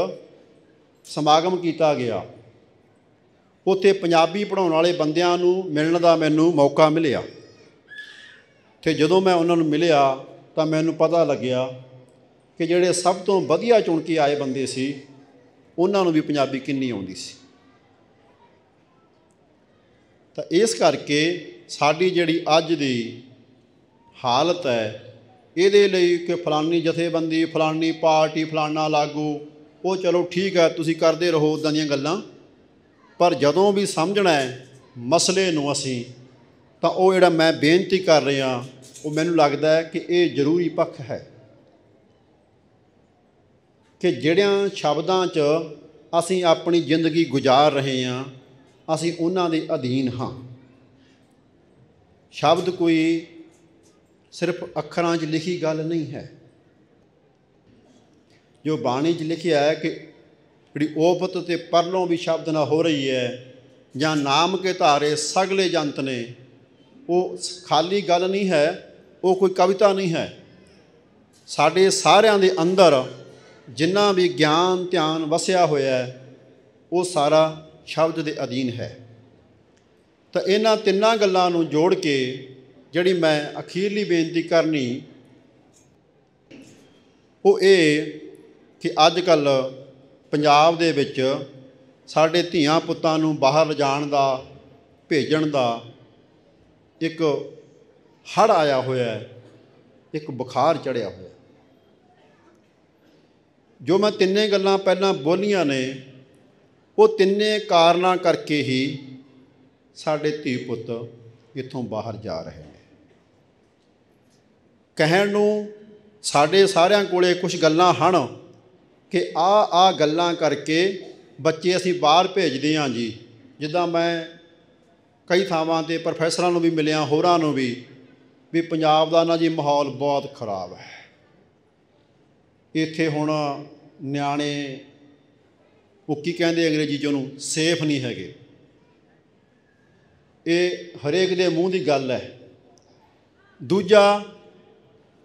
Speaker 1: ਸਮਾਗਮ ਕੀਤਾ ਗਿਆ ਉੱਥੇ ਪੰਜਾਬੀ ਪੜਾਉਣ ਵਾਲੇ ਬੰਦਿਆਂ ਨੂੰ ਮਿਲਣ ਦਾ ਮੈਨੂੰ ਮੌਕਾ ਮਿਲਿਆ ਤੇ ਜਦੋਂ ਮੈਂ ਉਹਨਾਂ ਨੂੰ ਮਿਲਿਆ ਤਾਂ ਮੈਨੂੰ ਪਤਾ ਲੱਗਿਆ ਕਿ ਜਿਹੜੇ ਸਭ ਤੋਂ ਵਧੀਆ ਚੁਣ ਕੇ ਆਏ ਬੰਦੇ ਸੀ ਉਹਨਾਂ ਨੂੰ ਵੀ ਪੰਜਾਬੀ ਕਿੰਨੀ ਆਉਂਦੀ ਸੀ ਤਾਂ ਇਸ ਕਰਕੇ ਸਾਡੀ ਜਿਹੜੀ ਅੱਜ ਦੀ ਹਾਲਤ ਹੈ ਇਹਦੇ ਲਈ ਕਿ ਫਲਾਨੀ ਜਥੇਬੰਦੀ ਫਲਾਨੀ ਪਾਰਟੀ ਫਲਾਨਾ ਲਾਗੂ ਉਹ ਚਲੋ ਠੀਕ ਹੈ ਤੁਸੀਂ ਕਰਦੇ ਰਹੋ ਉਦਾਂ ਦੀਆਂ ਗੱਲਾਂ ਪਰ ਜਦੋਂ ਵੀ ਸਮਝਣਾ ਹੈ ਮਸਲੇ ਨੂੰ ਅਸੀਂ ਤਾਂ ਉਹ ਜਿਹੜਾ ਮੈਂ ਬੇਨਤੀ ਕਰ ਰਿਹਾ ਉਹ ਮੈਨੂੰ ਲੱਗਦਾ ਹੈ ਕਿ ਇਹ ਜ਼ਰੂਰੀ ਪੱਖ ਹੈ ਕਿ ਜਿਹੜਿਆਂ ਸ਼ਬਦਾਂ 'ਚ ਅਸੀਂ ਆਪਣੀ ਜ਼ਿੰਦਗੀ ਗੁਜ਼ਾਰ ਰਹੇ ਹਾਂ ਅਸੀਂ ਉਹਨਾਂ ਦੇ ਅਧੀਨ ਹਾਂ ਸ਼ਬਦ ਕੋਈ ਸਿਰਫ ਅੱਖਰਾਂ 'ਚ ਲਿਖੀ ਗੱਲ ਨਹੀਂ ਹੈ ਜੋ ਬਾਣੀ 'ਚ ਲਿਖਿਆ ਹੈ ਕਿ ਜਿਹੜੀ ਉਪਤ ਤੇ ਪਰਲੋਂ ਵੀ ਸ਼ਬਦ ਨਾ ਹੋ ਰਹੀ ਹੈ ਜਾਂ ਨਾਮ ਕੇ ਧਾਰੇ ਸਗਲੇ ਜੰਤ ਨੇ ਉਹ ਖਾਲੀ ਗੱਲ ਨਹੀਂ ਹੈ ਉਹ ਕੋਈ ਕਵਿਤਾ ਨਹੀਂ ਹੈ ਸਾਡੇ ਸਾਰਿਆਂ ਦੇ ਅੰਦਰ ਜਿੰਨਾ ਵੀ ਗਿਆਨ ਧਿਆਨ ਵਸਿਆ ਹੋਇਆ ਹੈ ਉਹ ਸਾਰਾ ਸ਼ਬਦ ਦੇ ਅਧੀਨ ਹੈ ਤਾਂ ਇਹਨਾਂ ਤਿੰਨਾਂ ਗੱਲਾਂ ਨੂੰ ਜੋੜ ਕੇ ਜਿਹੜੀ ਮੈਂ ਅਖੀਰਲੀ ਬੇਨਤੀ ਕਰਨੀ ਉਹ ਇਹ ਕਿ ਅੱਜ ਕੱਲ ਪੰਜਾਬ ਦੇ ਵਿੱਚ ਸਾਡੇ ਧੀਆਂ ਪੁੱਤਾਂ ਨੂੰ ਬਾਹਰ ਜਾਣ ਦਾ ਭੇਜਣ ਦਾ ਇੱਕ ਹੜ ਆਇਆ ਹੋਇਆ ਹੈ ਇੱਕ ਬੁਖਾਰ ਚੜਿਆ ਹੋਇਆ ਜੋ ਮੈਂ ਤਿੰਨੇ ਗੱਲਾਂ ਪਹਿਲਾਂ ਬੋਲੀਆਂ ਨੇ ਉਹ ਤਿੰਨੇ ਕਾਰਨਾਂ ਕਰਕੇ ਹੀ ਸਾਡੇ ਧੀ ਪੁੱਤ ਇੱਥੋਂ ਬਾਹਰ ਜਾ ਰਹੇ ਕਹਿਣ ਨੂੰ ਸਾਡੇ ਸਾਰਿਆਂ ਕੋਲੇ ਕੁਝ ਗੱਲਾਂ ਹਨ ਕਿ ਆ ਆ ਗੱਲਾਂ ਕਰਕੇ ਬੱਚੇ ਅਸੀਂ ਬਾਹਰ ਭੇਜਦੇ ਹਾਂ ਜੀ ਜਿੱਦਾਂ ਮੈਂ ਕਈ ਥਾਵਾਂ ਤੇ ਪ੍ਰੋਫੈਸਰਾਂ ਨੂੰ ਵੀ ਮਿਲਿਆ ਹੋਰਾਂ ਨੂੰ ਵੀ ਵੀ ਪੰਜਾਬ ਦਾ ਨਾ ਜੀ ਮਾਹੌਲ ਬਹੁਤ ਖਰਾਬ ਹੈ ਇੱਥੇ ਹੁਣ ਨਿਆਣੇ ਉਹ ਕੀ ਕਹਿੰਦੇ ਅੰਗਰੇਜ਼ੀ ਚ ਉਹਨੂੰ ਸੇਫ ਨਹੀਂ ਹੈਗੇ ਇਹ ਹਰੇਕ ਦੇ ਮੂੰਹ ਦੀ ਗੱਲ ਹੈ ਦੂਜਾ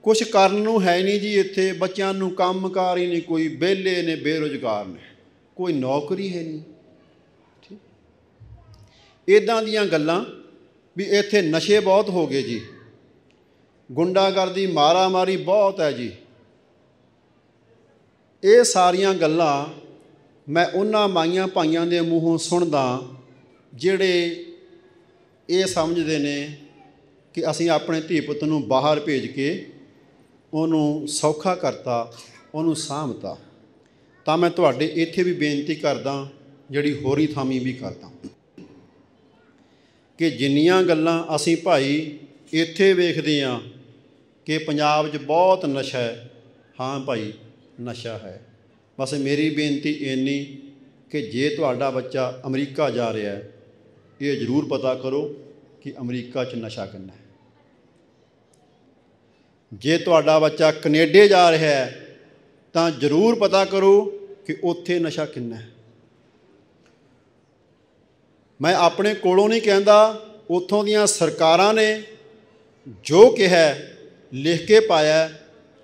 Speaker 1: ਕੁਝ ਕਰਨ ਨੂੰ ਹੈ ਨਹੀਂ ਜੀ ਇੱਥੇ ਬੱਚਿਆਂ ਨੂੰ ਕੰਮਕਾਰ ਹੀ ਨਹੀਂ ਕੋਈ ਬੇਲੇ ਨੇ ਬੇਰੋਜ਼ਗਾਰ ਨੇ ਕੋਈ ਨੌਕਰੀ ਹੈ ਨਹੀਂ ਠੀਕ ਇਦਾਂ ਦੀਆਂ ਗੱਲਾਂ ਵੀ ਇੱਥੇ ਨਸ਼ੇ ਬਹੁਤ ਹੋ ਗਏ ਜੀ ਗੁੰਡਾਗਰਦੀ ਮਾਰਾ-ਮਾਰੀ ਬਹੁਤ ਹੈ ਜੀ ਇਹ ਸਾਰੀਆਂ ਗੱਲਾਂ ਮੈਂ ਉਹਨਾਂ ਮਾਈਆਂ ਭਾਈਆਂ ਦੇ ਮੂੰਹੋਂ ਸੁਣਦਾ ਜਿਹੜੇ ਇਹ ਸਮਝਦੇ ਨੇ ਕਿ ਅਸੀਂ ਆਪਣੇ ਧੀ ਪੁੱਤ ਨੂੰ ਬਾਹਰ ਭੇਜ ਕੇ ਉਹਨੂੰ ਸੌਖਾ ਕਰਤਾ ਉਹਨੂੰ ਸਾਂਭਤਾ ਤਾਂ ਮੈਂ ਤੁਹਾਡੇ ਇੱਥੇ ਵੀ ਬੇਨਤੀ ਕਰਦਾ ਜਿਹੜੀ ਹੋਰੀ ਥਾਮੀ ਵੀ ਕਰਦਾ ਕਿ ਜਿੰਨੀਆਂ ਗੱਲਾਂ ਅਸੀਂ ਭਾਈ ਇੱਥੇ ਵੇਖਦੇ ਆ ਕਿ ਪੰਜਾਬ 'ਚ ਬਹੁਤ ਨਸ਼ਾ ਹੈ ਹਾਂ ਭਾਈ ਨਸ਼ਾ ਹੈ ਬਸ ਮੇਰੀ ਬੇਨਤੀ ਇੰਨੀ ਕਿ ਜੇ ਤੁਹਾਡਾ ਬੱਚਾ ਅਮਰੀਕਾ ਜਾ ਰਿਹਾ ਹੈ ਇਹ ਜ਼ਰੂਰ ਪਤਾ ਕਰੋ ਕਿ ਅਮਰੀਕਾ 'ਚ ਨਸ਼ਾ ਕਿੰਨਾ ਜੇ ਤੁਹਾਡਾ ਬੱਚਾ ਕੈਨੇਡਾ ਜਾ ਰਿਹਾ ਹੈ ਤਾਂ ਜ਼ਰੂਰ ਪਤਾ ਕਰੋ ਕਿ ਉੱਥੇ ਨਸ਼ਾ ਕਿੰਨਾ ਹੈ ਮੈਂ ਆਪਣੇ ਕੋਲੋਂ ਨਹੀਂ ਕਹਿੰਦਾ ਉੱਥੋਂ ਦੀਆਂ ਸਰਕਾਰਾਂ ਨੇ ਜੋ ਕਿਹਾ ਲਿਖ ਕੇ ਪਾਇਆ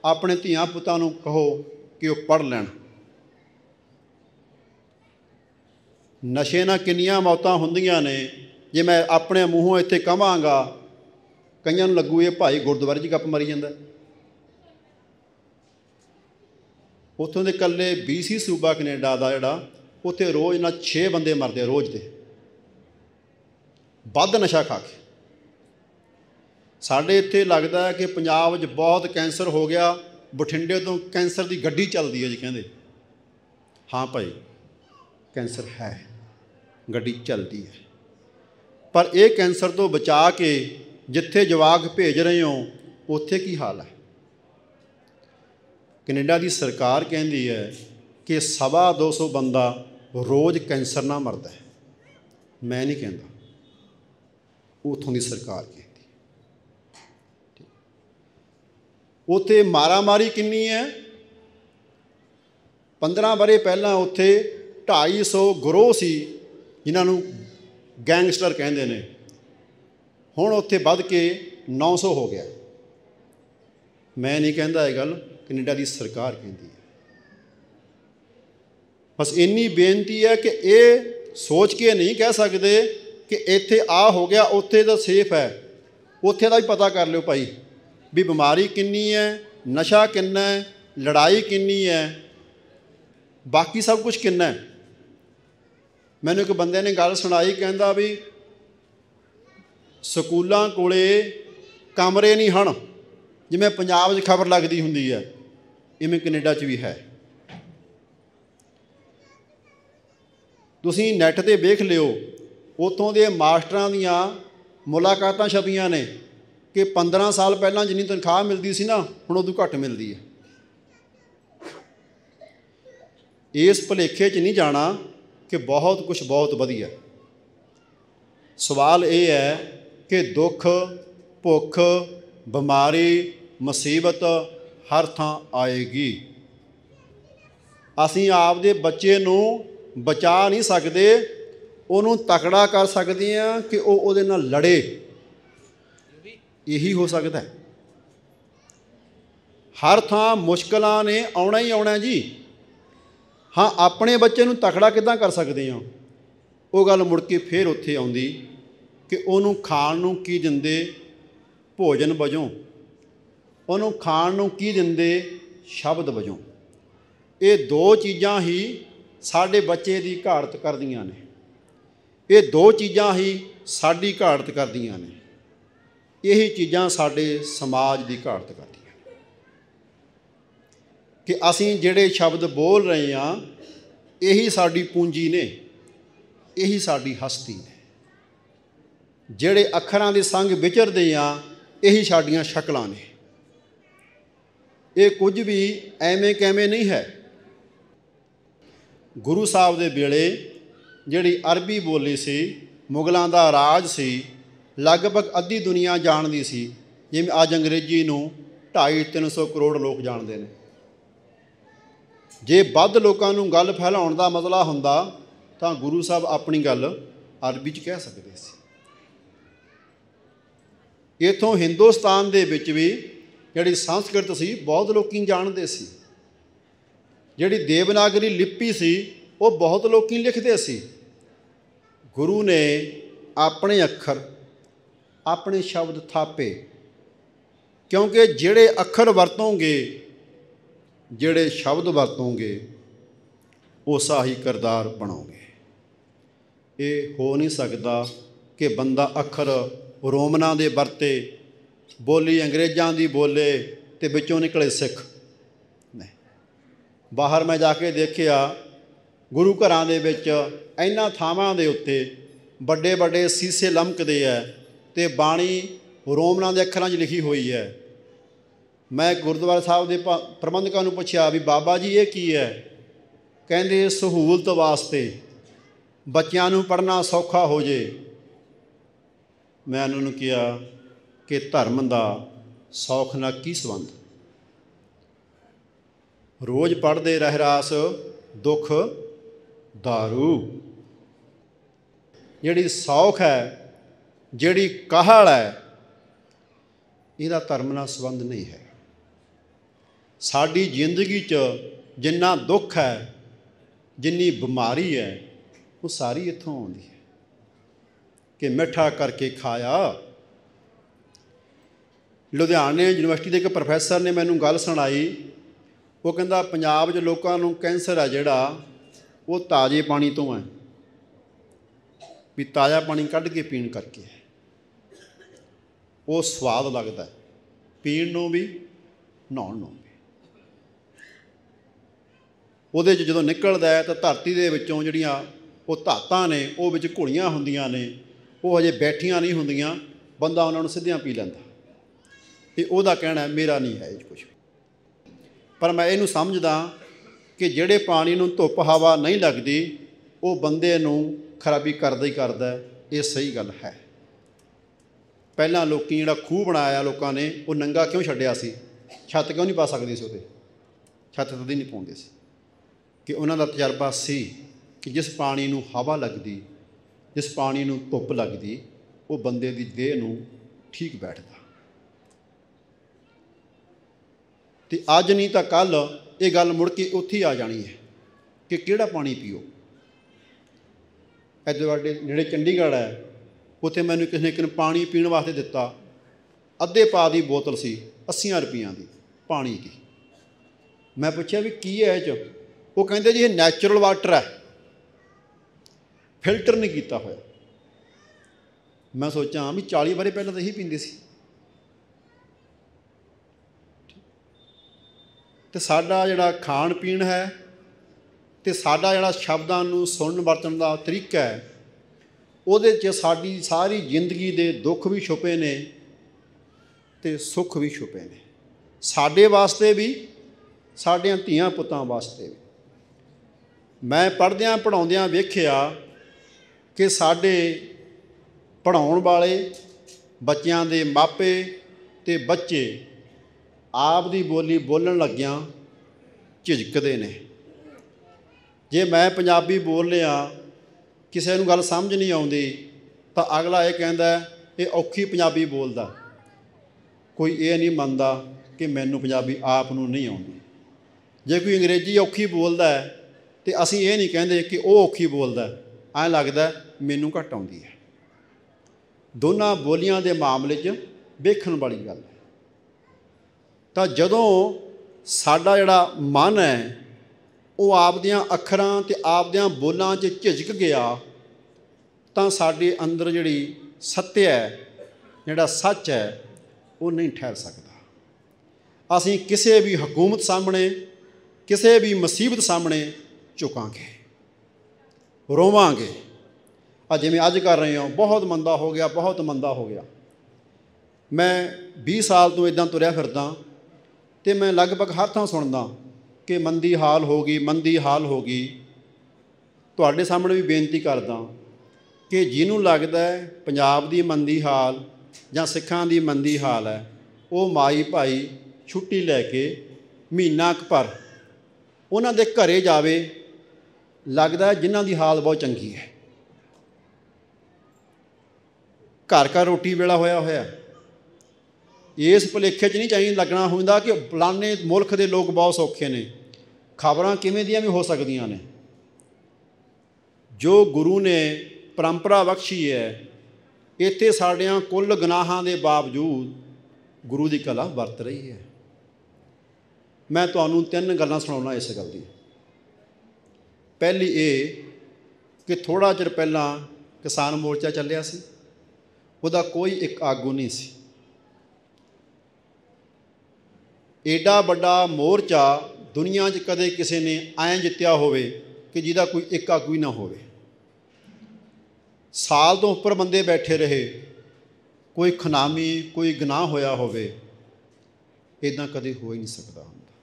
Speaker 1: ਆਪਣੇ ਧੀਆਂ ਪੁੱਤਾਂ ਨੂੰ ਕਹੋ ਕਿ ਉਹ ਪੜ੍ਹ ਲੈਣ ਨਸ਼ੇ ਨਾਲ ਕਿੰਨੀਆਂ ਮੌਤਾਂ ਹੁੰਦੀਆਂ ਨੇ ਜੇ ਮੈਂ ਆਪਣੇ ਮੂੰਹੋਂ ਇੱਥੇ ਕਹਾਂਗਾ ਕਈਆਂ ਨੂੰ ਲੱਗੂ ਇਹ ਭਾਈ ਗੁਰਦੁਆਰੇ 'ਚ ਗੱਪ ਮਰੀ ਜਾਂਦਾ ਉੱਥੋਂ ਦੇ ਕੱਲੇ BC ਸੂਬਾ ਕੈਨੇਡਾ ਦਾ ਜਿਹੜਾ ਉੱਥੇ ਰੋਜ਼ ਨਾ 6 ਬੰਦੇ ਮਰਦੇ ਆ ਰੋਜ਼ ਦੇ ਵੱਧ ਨਸ਼ਾ ਖਾ ਕੇ ਸਾਡੇ ਇੱਥੇ ਲੱਗਦਾ ਕਿ ਪੰਜਾਬ 'ਚ ਬਹੁਤ ਕੈਂਸਰ ਹੋ ਗਿਆ ਬਠਿੰਡੇ ਤੋਂ ਕੈਂਸਰ ਦੀ ਗੱਡੀ ਚੱਲਦੀ ਹੈ ਜੀ ਕਹਿੰਦੇ ਹਾਂ ਭਾਈ ਕੈਂਸਰ ਹੈ ਗੱਡੀ ਚੱਲਦੀ ਹੈ ਪਰ ਇਹ ਕੈਂਸਰ ਤੋਂ ਬਚਾ ਕੇ ਜਿੱਥੇ ਜਵਾਗ ਭੇਜ ਰਹੇ ਹੋ ਉੱਥੇ ਕੀ ਹਾਲ ਹੈ ਕੈਨੇਡਾ ਦੀ ਸਰਕਾਰ ਕਹਿੰਦੀ ਹੈ ਕਿ ਸਵਾ 200 ਬੰਦਾ ਰੋਜ਼ ਕੈਂਸਰ ਨਾਲ ਮਰਦਾ ਹੈ ਮੈਂ ਨਹੀਂ ਕਹਿੰਦਾ ਉਥੋਂ ਦੀ ਸਰਕਾਰ ਕਹਿੰਦੀ ਉਥੇ ਮਾਰਾਮਾਰੀ ਕਿੰਨੀ ਹੈ 15 ਬਰੇ ਪਹਿਲਾਂ ਉੱਥੇ 250 ਗਰੋਹ ਸੀ ਜਿਨ੍ਹਾਂ ਨੂੰ ਗੈਂਗਸਟਰ ਕਹਿੰਦੇ ਨੇ ਹੁਣ ਉੱਥੇ ਵੱਧ ਕੇ 900 ਹੋ ਗਿਆ ਮੈਂ ਨਹੀਂ ਕਹਿੰਦਾ ਇਹ ਗੱਲ ਕੈਨੇਡਾ ਦੀ ਸਰਕਾਰ ਕਹਿੰਦੀ ਹੈ ਬਸ ਇੰਨੀ ਬੇਨਤੀ ਹੈ ਕਿ ਇਹ ਸੋਚ ਕੇ ਨਹੀਂ ਕਹਿ ਸਕਦੇ ਕਿ ਇੱਥੇ ਆ ਹੋ ਗਿਆ ਉੱਥੇ ਤਾਂ ਸੇਫ ਹੈ ਉੱਥੇ ਦਾ ਵੀ ਪਤਾ ਕਰ ਲਿਓ ਭਾਈ ਵੀ ਬਿਮਾਰੀ ਕਿੰਨੀ ਹੈ ਨਸ਼ਾ ਕਿੰਨਾ ਹੈ ਲੜਾਈ ਕਿੰਨੀ ਹੈ ਬਾਕੀ ਸਭ ਕੁਝ ਕਿੰਨਾ ਹੈ ਮੈਨੂੰ ਇੱਕ ਬੰਦੇ ਨੇ ਗੱਲ ਸੁਣਾਈ ਕਹਿੰਦਾ ਵੀ ਸਕੂਲਾਂ ਕੋਲੇ ਕਮਰੇ ਨਹੀਂ ਹਨ ਜਿਵੇਂ ਪੰਜਾਬ 'ਚ ਖਬਰ ਲੱਗਦੀ ਹੁੰਦੀ ਹੈ ਇਵੇਂ ਕੈਨੇਡਾ 'ਚ ਵੀ ਹੈ ਤੁਸੀਂ ਨੈਟ ਤੇ ਵੇਖ ਲਿਓ ਉਥੋਂ ਦੇ ਮਾਸਟਰਾਂ ਦੀਆਂ ਮੁਲਾਕਾਤਾਂ ਛਪੀਆਂ ਨੇ ਕਿ 15 ਸਾਲ ਪਹਿਲਾਂ ਜਿੰਨੀ ਤਨਖਾਹ ਮਿਲਦੀ ਸੀ ਨਾ ਹੁਣ ਉਦੋਂ ਘੱਟ ਮਿਲਦੀ ਹੈ ਇਸ ਭਲੇਖੇ 'ਚ ਨਹੀਂ ਜਾਣਾ ਕਿ ਬਹੁਤ ਕੁਝ ਬਹੁਤ ਵਧੀਆ ਸਵਾਲ ਇਹ ਹੈ ਕਿ ਦੁੱਖ ਭੁੱਖ ਬਿਮਾਰੀ ਮੁਸੀਬਤ ਹਰ ਥਾਂ ਆਏਗੀ ਅਸੀਂ ਆਪਦੇ ਬੱਚੇ ਨੂੰ ਬਚਾ ਨਹੀਂ ਸਕਦੇ ਉਹਨੂੰ ਤਕੜਾ ਕਰ ਸਕਦੇ ਆ ਕਿ ਉਹ ਉਹਦੇ ਨਾਲ ਲੜੇ ਇਹੀ ਹੋ ਸਕਦਾ ਹੈ ਹਰ ਥਾਂ ਮੁਸ਼ਕਲਾਂ ਨੇ ਆਉਣਾ ਹੀ ਆਉਣਾ ਜੀ ਹਾਂ ਆਪਣੇ ਬੱਚੇ ਨੂੰ ਤਕੜਾ ਕਿਦਾਂ ਕਰ ਸਕਦੇ ਆ ਉਹ ਗੱਲ ਮੁੜ ਕੇ ਫੇਰ ਉੱਥੇ ਆਉਂਦੀ ਕਿ ਉਹਨੂੰ ਖਾਣ ਨੂੰ ਕੀ ਦਿੰਦੇ ਭੋਜਨ ਵਜੋਂ ਉਹਨੂੰ ਖਾਣ ਨੂੰ ਕੀ ਦਿੰਦੇ ਸ਼ਬਦ ਵਜੋਂ ਇਹ ਦੋ ਚੀਜ਼ਾਂ ਹੀ ਸਾਡੇ ਬੱਚੇ ਦੀ ਘਾੜਤ ਕਰਦੀਆਂ ਨੇ ਇਹ ਦੋ ਚੀਜ਼ਾਂ ਹੀ ਸਾਡੀ ਘਾੜਤ ਕਰਦੀਆਂ ਨੇ ਇਹੀ ਚੀਜ਼ਾਂ ਸਾਡੇ ਸਮਾਜ ਦੀ ਘਾੜਤ ਕਰਦੀਆਂ ਕਿ ਅਸੀਂ ਜਿਹੜੇ ਸ਼ਬਦ ਬੋਲ ਰਹੇ ਹਾਂ ਇਹੀ ਸਾਡੀ ਪੂੰਜੀ ਨੇ ਇਹੀ ਸਾਡੀ ਹਸਤੀ ਨੇ ਜਿਹੜੇ ਅੱਖਰਾਂ ਦੇ ਸੰਗ ਵਿਚਰਦੇ ਆ ਇਹੀ ਸਾਡੀਆਂ ਸ਼ਕਲਾਂ ਨੇ ਇਹ ਕੁਝ ਵੀ ਐਵੇਂ ਕਿਵੇਂ ਨਹੀਂ ਹੈ ਗੁਰੂ ਸਾਹਿਬ ਦੇ ਵੇਲੇ ਜਿਹੜੀ ਅਰਬੀ ਬੋਲੀ ਸੀ ਮੁਗਲਾਂ ਦਾ ਰਾਜ ਸੀ ਲਗਭਗ ਅੱਧੀ ਦੁਨੀਆ ਜਾਣਦੀ ਸੀ ਜਿਵੇਂ ਅੱਜ ਅੰਗਰੇਜ਼ੀ ਨੂੰ 2.5 300 ਕਰੋੜ ਲੋਕ ਜਾਣਦੇ ਨੇ ਜੇ ਵੱਧ ਲੋਕਾਂ ਨੂੰ ਗੱਲ ਫੈਲਾਉਣ ਦਾ ਮਸਲਾ ਹੁੰਦਾ ਤਾਂ ਗੁਰੂ ਸਾਹਿਬ ਆਪਣੀ ਗੱਲ ਅਰਬੀ 'ਚ ਕਹਿ ਸਕਦੇ ਸੀ ਇਥੋਂ ਹਿੰਦੁਸਤਾਨ ਦੇ ਵਿੱਚ ਵੀ ਜਿਹੜੀ ਸੰਸਕ੍ਰਿਤ ਸੀ ਬਹੁਤ ਲੋਕੀ ਜਾਣਦੇ ਸੀ ਜਿਹੜੀ ਦੇਵਨਾਗਰੀ ਲਿਪੀ ਸੀ ਉਹ ਬਹੁਤ ਲੋਕੀ ਲਿਖਦੇ ਸੀ ਗੁਰੂ ਨੇ ਆਪਣੇ ਅੱਖਰ ਆਪਣੇ ਸ਼ਬਦ ਥਾਪੇ ਕਿਉਂਕਿ ਜਿਹੜੇ ਅੱਖਰ ਵਰਤੋਂਗੇ ਜਿਹੜੇ ਸ਼ਬਦ ਵਰਤੋਂਗੇ ਉਹ ਸਾਹੀ ਕਰਦਾਰ ਬਣੋਗੇ ਇਹ ਹੋ ਨਹੀਂ ਸਕਦਾ ਕਿ ਬੰਦਾ ਅੱਖਰ ਰੋਮਨਾਂ ਦੇ ਵਰਤੇ ਬੋਲੀ ਅੰਗਰੇਜ਼ਾਂ ਦੀ ਬੋਲੇ ਤੇ ਵਿੱਚੋਂ ਨਿਕਲੇ ਸਿੱਖ ਨਹੀਂ ਬਾਹਰ ਮੈਂ ਜਾ ਕੇ ਦੇਖਿਆ ਗੁਰੂ ਘਰਾਂ ਦੇ ਵਿੱਚ ਇਹਨਾਂ ਥਾਵਾਂ ਦੇ ਉੱਤੇ ਵੱਡੇ ਵੱਡੇ ਸੀਸੇ ਲਮਕਦੇ ਐ ਤੇ ਬਾਣੀ ਰੋਮਨਾਂ ਦੇ ਅੱਖਰਾਂ 'ਚ ਲਿਖੀ ਹੋਈ ਹੈ ਮੈਂ ਗੁਰਦੁਆਰਾ ਸਾਹਿਬ ਦੇ ਪ੍ਰਬੰਧਕਾਂ ਨੂੰ ਪੁੱਛਿਆ ਵੀ ਬਾਬਾ ਜੀ ਇਹ ਕੀ ਹੈ ਕਹਿੰਦੇ ਸਹੂਲਤ ਵਾਸਤੇ ਬੱਚਿਆਂ ਨੂੰ ਪੜਨਾ ਸੌਖਾ ਹੋ ਜੇ ਮੈਂ ਉਹਨਾਂ ਨੂੰ ਕਿਹਾ ਕਿ ਧਰਮ ਦਾ ਸੌਖ ਨਾਲ ਕੀ ਸੰਬੰਧ ਰੋਜ਼ ਪੜਦੇ ਰਹਿ ਰਾਸ ਦੁੱਖ दारू ਜਿਹੜੀ ਸੌਖ ਹੈ ਜਿਹੜੀ ਕਹਲ ਹੈ ਇਹਦਾ ਧਰਮ ਨਾਲ ਸੰਬੰਧ ਨਹੀਂ ਹੈ ਸਾਡੀ ਜ਼ਿੰਦਗੀ 'ਚ ਜਿੰਨਾ ਦੁੱਖ ਹੈ ਜਿੰਨੀ ਬਿਮਾਰੀ ਹੈ ਉਹ ਸਾਰੀ ਇੱਥੋਂ ਆਉਂਦੀ ਹੈ ਕਿ ਮਿੱਠਾ ਕਰਕੇ ਖਾਇਆ ਲੁਧਿਆਣੇ ਯੂਨੀਵਰਸਿਟੀ ਦੇ ਇੱਕ ਪ੍ਰੋਫੈਸਰ ਨੇ ਮੈਨੂੰ ਗੱਲ ਸੁਣਾਈ ਉਹ ਕਹਿੰਦਾ ਪੰਜਾਬ 'ਚ ਲੋਕਾਂ ਨੂੰ ਕੈਂਸਰ ਆ ਜਿਹੜਾ ਉਹ ਤਾਜ਼ੇ ਪਾਣੀ ਤੋਂ ਹੈ ਵੀ ਤਾਜ਼ਾ ਪਾਣੀ ਕੱਢ ਕੇ ਪੀਣ ਕਰਕੇ ਉਹ ਸਵਾਦ ਲੱਗਦਾ ਪੀਣ ਨੂੰ ਵੀ ਨਹਾਉਣ ਨੂੰ ਵੀ ਉਹਦੇ 'ਚ ਜਦੋਂ ਨਿਕਲਦਾ ਹੈ ਤਾਂ ਧਰਤੀ ਦੇ ਵਿੱਚੋਂ ਜਿਹੜੀਆਂ ਉਹ ਧਾਤਾਂ ਨੇ ਉਹ ਵਿੱਚ ਘੁਲੀਆਂ ਹੁੰਦੀਆਂ ਨੇ ਉਹ ਹਜੇ ਬੈਠੀਆਂ ਨਹੀਂ ਹੁੰਦੀਆਂ ਬੰਦਾ ਉਹਨਾਂ ਨੂੰ ਸਿੱਧੀਆਂ ਪੀ ਲੈਂਦਾ ਤੇ ਉਹਦਾ ਕਹਿਣਾ ਮੇਰਾ ਨਹੀਂ ਹੈ ਇਹ ਕੁਝ ਪਰ ਮੈਂ ਇਹਨੂੰ ਸਮਝਦਾ ਕਿ ਜਿਹੜੇ ਪਾਣੀ ਨੂੰ ਧੁੱਪ ਹਵਾ ਨਹੀਂ ਲੱਗਦੀ ਉਹ ਬੰਦੇ ਨੂੰ ਖਰਾਬੀ ਕਰਦਾ ਹੀ ਕਰਦਾ ਇਹ ਸਹੀ ਗੱਲ ਹੈ ਪਹਿਲਾਂ ਲੋਕੀ ਜਿਹੜਾ ਖੂਹ ਬਣਾਇਆ ਲੋਕਾਂ ਨੇ ਉਹ ਨੰਗਾ ਕਿਉਂ ਛੱਡਿਆ ਸੀ ਛੱਤ ਕਿਉਂ ਨਹੀਂ ਪਾ ਸਕਦੇ ਸੀ ਉਹਦੇ ਛੱਤ ਤਦ ਹੀ ਨਹੀਂ ਪਾਉਂਦੇ ਸੀ ਕਿ ਉਹਨਾਂ ਦਾ ਤਜਰਬਾ ਸੀ ਕਿ ਜਿਸ ਪਾਣੀ ਨੂੰ ਹਵਾ ਲੱਗਦੀ ਜਿਸ ਪਾਣੀ ਨੂੰ ਧੁੱਪ ਲੱਗਦੀ ਉਹ ਬੰਦੇ ਦੀ ਦੇਹ ਨੂੰ ਠੀਕ ਬੈਠਦਾ ਤੇ ਅੱਜ ਨਹੀਂ ਤਾਂ ਕੱਲ ਇਹ ਗੱਲ ਮੁੜ ਕੇ ਉੱਥੇ ਆ ਜਾਣੀ ਹੈ ਕਿ ਕਿਹੜਾ ਪਾਣੀ ਪੀਓ ਇੱਥੇ ਨੇੜੇ ਚੰਡੀਗੜ੍ਹ ਹੈ ਉੱਥੇ ਮੈਨੂੰ ਕਿਸੇ ਨੇ ਕਿਨ ਪਾਣੀ ਪੀਣ ਵਾਸਤੇ ਦਿੱਤਾ ਅੱਧੇ ਪਾ ਦੀ ਬੋਤਲ ਸੀ 80 ਰੁਪਈਆਂ ਦੀ ਪਾਣੀ ਦੀ ਮੈਂ ਪੁੱਛਿਆ ਵੀ ਕੀ ਹੈ ਇਹ ਚ ਉਹ ਕਹਿੰਦੇ ਜੀ ਇਹ ਨੇਚਰਲ ਵਾਟਰ ਹੈ ਫਿਲਟਰ ਨਹੀਂ ਕੀਤਾ ਹੋਇਆ ਮੈਂ ਸੋਚਾਂ ਵੀ 40 ਬਾਰੇ ਪਹਿਲਾਂ ਤਾਂ ਇਹੀ ਪੀਂਦੇ ਸੀ ਤੇ ਸਾਡਾ ਜਿਹੜਾ ਖਾਣ ਪੀਣ ਹੈ ਤੇ ਸਾਡਾ ਜਿਹੜਾ ਸ਼ਬਦਾਂ ਨੂੰ ਸੁਣਨ ਵਰਤਣ ਦਾ ਤਰੀਕਾ ਹੈ ਉਹਦੇ 'ਚ ਸਾਡੀ ਸਾਰੀ ਜ਼ਿੰਦਗੀ ਦੇ ਦੁੱਖ ਵੀ ਛੁਪੇ ਨੇ ਤੇ ਸੁੱਖ ਵੀ ਛੁਪੇ ਨੇ ਸਾਡੇ ਵਾਸਤੇ ਵੀ ਸਾਡੀਆਂ ਧੀਆਂ ਪੁੱਤਾਂ ਵਾਸਤੇ ਵੀ ਮੈਂ ਪੜਦਿਆਂ ਪੜਾਉਂਦਿਆਂ ਵੇਖਿਆ ਕਿ ਸਾਡੇ ਪੜਾਉਣ ਵਾਲੇ ਬੱਚਿਆਂ ਦੇ ਮਾਪੇ ਤੇ ਬੱਚੇ ਆਪ ਦੀ ਬੋਲੀ ਬੋਲਣ ਲੱਗਿਆਂ ਝਿਜਕਦੇ ਨੇ ਜੇ ਮੈਂ ਪੰਜਾਬੀ ਬੋਲ ਲਿਆ ਕਿਸੇ ਨੂੰ ਗੱਲ ਸਮਝ ਨਹੀਂ ਆਉਂਦੀ ਤਾਂ ਅਗਲਾ ਇਹ ਕਹਿੰਦਾ ਇਹ ਔਖੀ ਪੰਜਾਬੀ ਬੋਲਦਾ ਕੋਈ ਇਹ ਨਹੀਂ ਮੰਨਦਾ ਕਿ ਮੈਨੂੰ ਪੰਜਾਬੀ ਆਪ ਨੂੰ ਨਹੀਂ ਆਉਂਦੀ ਜੇ ਕੋਈ ਅੰਗਰੇਜ਼ੀ ਔਖੀ ਬੋਲਦਾ ਤੇ ਅਸੀਂ ਇਹ ਨਹੀਂ ਕਹਿੰਦੇ ਕਿ ਉਹ ਔਖੀ ਬੋਲਦਾ ਐ ਲੱਗਦਾ ਮੈਨੂੰ ਘਟ ਆਉਂਦੀ ਹੈ ਦੋਨਾਂ ਬੋਲੀਆਂ ਦੇ ਮਾਮਲੇ 'ਚ ਵੇਖਣ ਵਾਲੀ ਗੱਲ ਹੈ ਤਾਂ ਜਦੋਂ ਸਾਡਾ ਜਿਹੜਾ ਮਨ ਹੈ ਉਹ ਆਪਦਿਆਂ ਅੱਖਰਾਂ ਤੇ ਆਪਦਿਆਂ ਬੋਲਾਂ 'ਚ ਝਿਜਕ ਗਿਆ ਤਾਂ ਸਾਡੇ ਅੰਦਰ ਜਿਹੜੀ ਸੱਤਿਆ ਹੈ ਜਿਹੜਾ ਸੱਚ ਹੈ ਉਹ ਨਹੀਂ ਠਹਿਰ ਸਕਦਾ ਅਸੀਂ ਕਿਸੇ ਵੀ ਹਕੂਮਤ ਸਾਹਮਣੇ ਕਿਸੇ ਵੀ ਮੁਸੀਬਤ ਸਾਹਮਣੇ ਝੁਕਾਂਗੇ ਰੋਵਾਂਗੇ ਆ ਜਿਵੇਂ ਅੱਜ ਕਰ ਰਹੇ ਹਾਂ ਬਹੁਤ ਮੰਦਾ ਹੋ ਗਿਆ ਬਹੁਤ ਮੰਦਾ ਹੋ ਗਿਆ ਮੈਂ 20 ਸਾਲ ਤੋਂ ਇਦਾਂ ਤੁਰਿਆ ਫਿਰਦਾ ਤੇ ਮੈਂ ਲਗਭਗ ਹਰ ਥਾਂ ਸੁਣਦਾ ਕਿ ਮੰਦੀ ਹਾਲ ਹੋ ਗਈ ਮੰਦੀ ਹਾਲ ਹੋ ਗਈ ਤੁਹਾਡੇ ਸਾਹਮਣੇ ਵੀ ਬੇਨਤੀ ਕਰਦਾ ਕਿ ਜਿਹਨੂੰ ਲੱਗਦਾ ਹੈ ਪੰਜਾਬ ਦੀ ਮੰਦੀ ਹਾਲ ਜਾਂ ਸਿੱਖਾਂ ਦੀ ਮੰਦੀ ਹਾਲ ਹੈ ਉਹ ਮਾਈ ਭਾਈ ਛੁੱਟੀ ਲੈ ਕੇ ਮਹੀਨਾ ਕੁ ਪਰ ਉਹਨਾਂ ਦੇ ਘਰੇ ਜਾਵੇ ਲੱਗਦਾ ਜਿਨ੍ਹਾਂ ਦੀ ਹਾਲ ਬਹੁਤ ਚੰਗੀ ਹੈ ਘਰ ਘਰ ਰੋਟੀ ਵੇਲਾ ਹੋਇਆ ਹੋਇਆ ਇਸ ਭਲੇਖੇ 'ਚ ਨਹੀਂ ਚਾਹੀਦਾ ਲੱਗਣਾ ਹੁੰਦਾ ਕਿ ਬਲਾਨੇ ਮੁਲਕ ਦੇ ਲੋਕ ਬਹੁਤ ਸੌਖੇ ਨੇ ਖਬਰਾਂ ਕਿਵੇਂ ਦੀਆਂ ਵੀ ਹੋ ਸਕਦੀਆਂ ਨੇ ਜੋ ਗੁਰੂ ਨੇ ਪਰੰਪਰਾ ਬਖਸ਼ੀ ਹੈ ਇੱਥੇ ਸਾਡਿਆਂ ਕੁੱਲ ਗੁਨਾਹਾਂ ਦੇ ਬਾਵਜੂਦ ਗੁਰੂ ਦੀ ਕਲਾ ਵਰਤ ਰਹੀ ਹੈ ਮੈਂ ਤੁਹਾਨੂੰ ਤਿੰਨ ਗੱਲਾਂ ਸੁਣਾਉਣਾ ਇਸ ਗੱਲ ਦੀ ਪਹਿਲੀ ਇਹ ਕਿ ਥੋੜਾ ਚਿਰ ਪਹਿਲਾਂ ਕਿਸਾਨ ਮੋਰਚਾ ਚੱਲਿਆ ਸੀ ਉਹਦਾ ਕੋਈ ਇੱਕ ਆਗੂ ਨਹੀਂ ਸੀ ਏਡਾ ਵੱਡਾ ਮੋਰਚਾ ਦੁਨੀਆ 'ਚ ਕਦੇ ਕਿਸੇ ਨੇ ਐਂ ਜਿੱਤਿਆ ਹੋਵੇ ਕਿ ਜਿਹਦਾ ਕੋਈ ਇੱਕ ਆਗੂ ਹੀ ਨਾ ਹੋਵੇ ਸਾਲ ਤੋਂ ਉੱਪਰ ਬੰਦੇ ਬੈਠੇ ਰਹੇ ਕੋਈ ਖਨਾਮੀ ਕੋਈ ਗਨਾਹ ਹੋਇਆ ਹੋਵੇ ਇਦਾਂ ਕਦੇ ਹੋ ਹੀ ਨਹੀਂ ਸਕਦਾ ਹੁੰਦਾ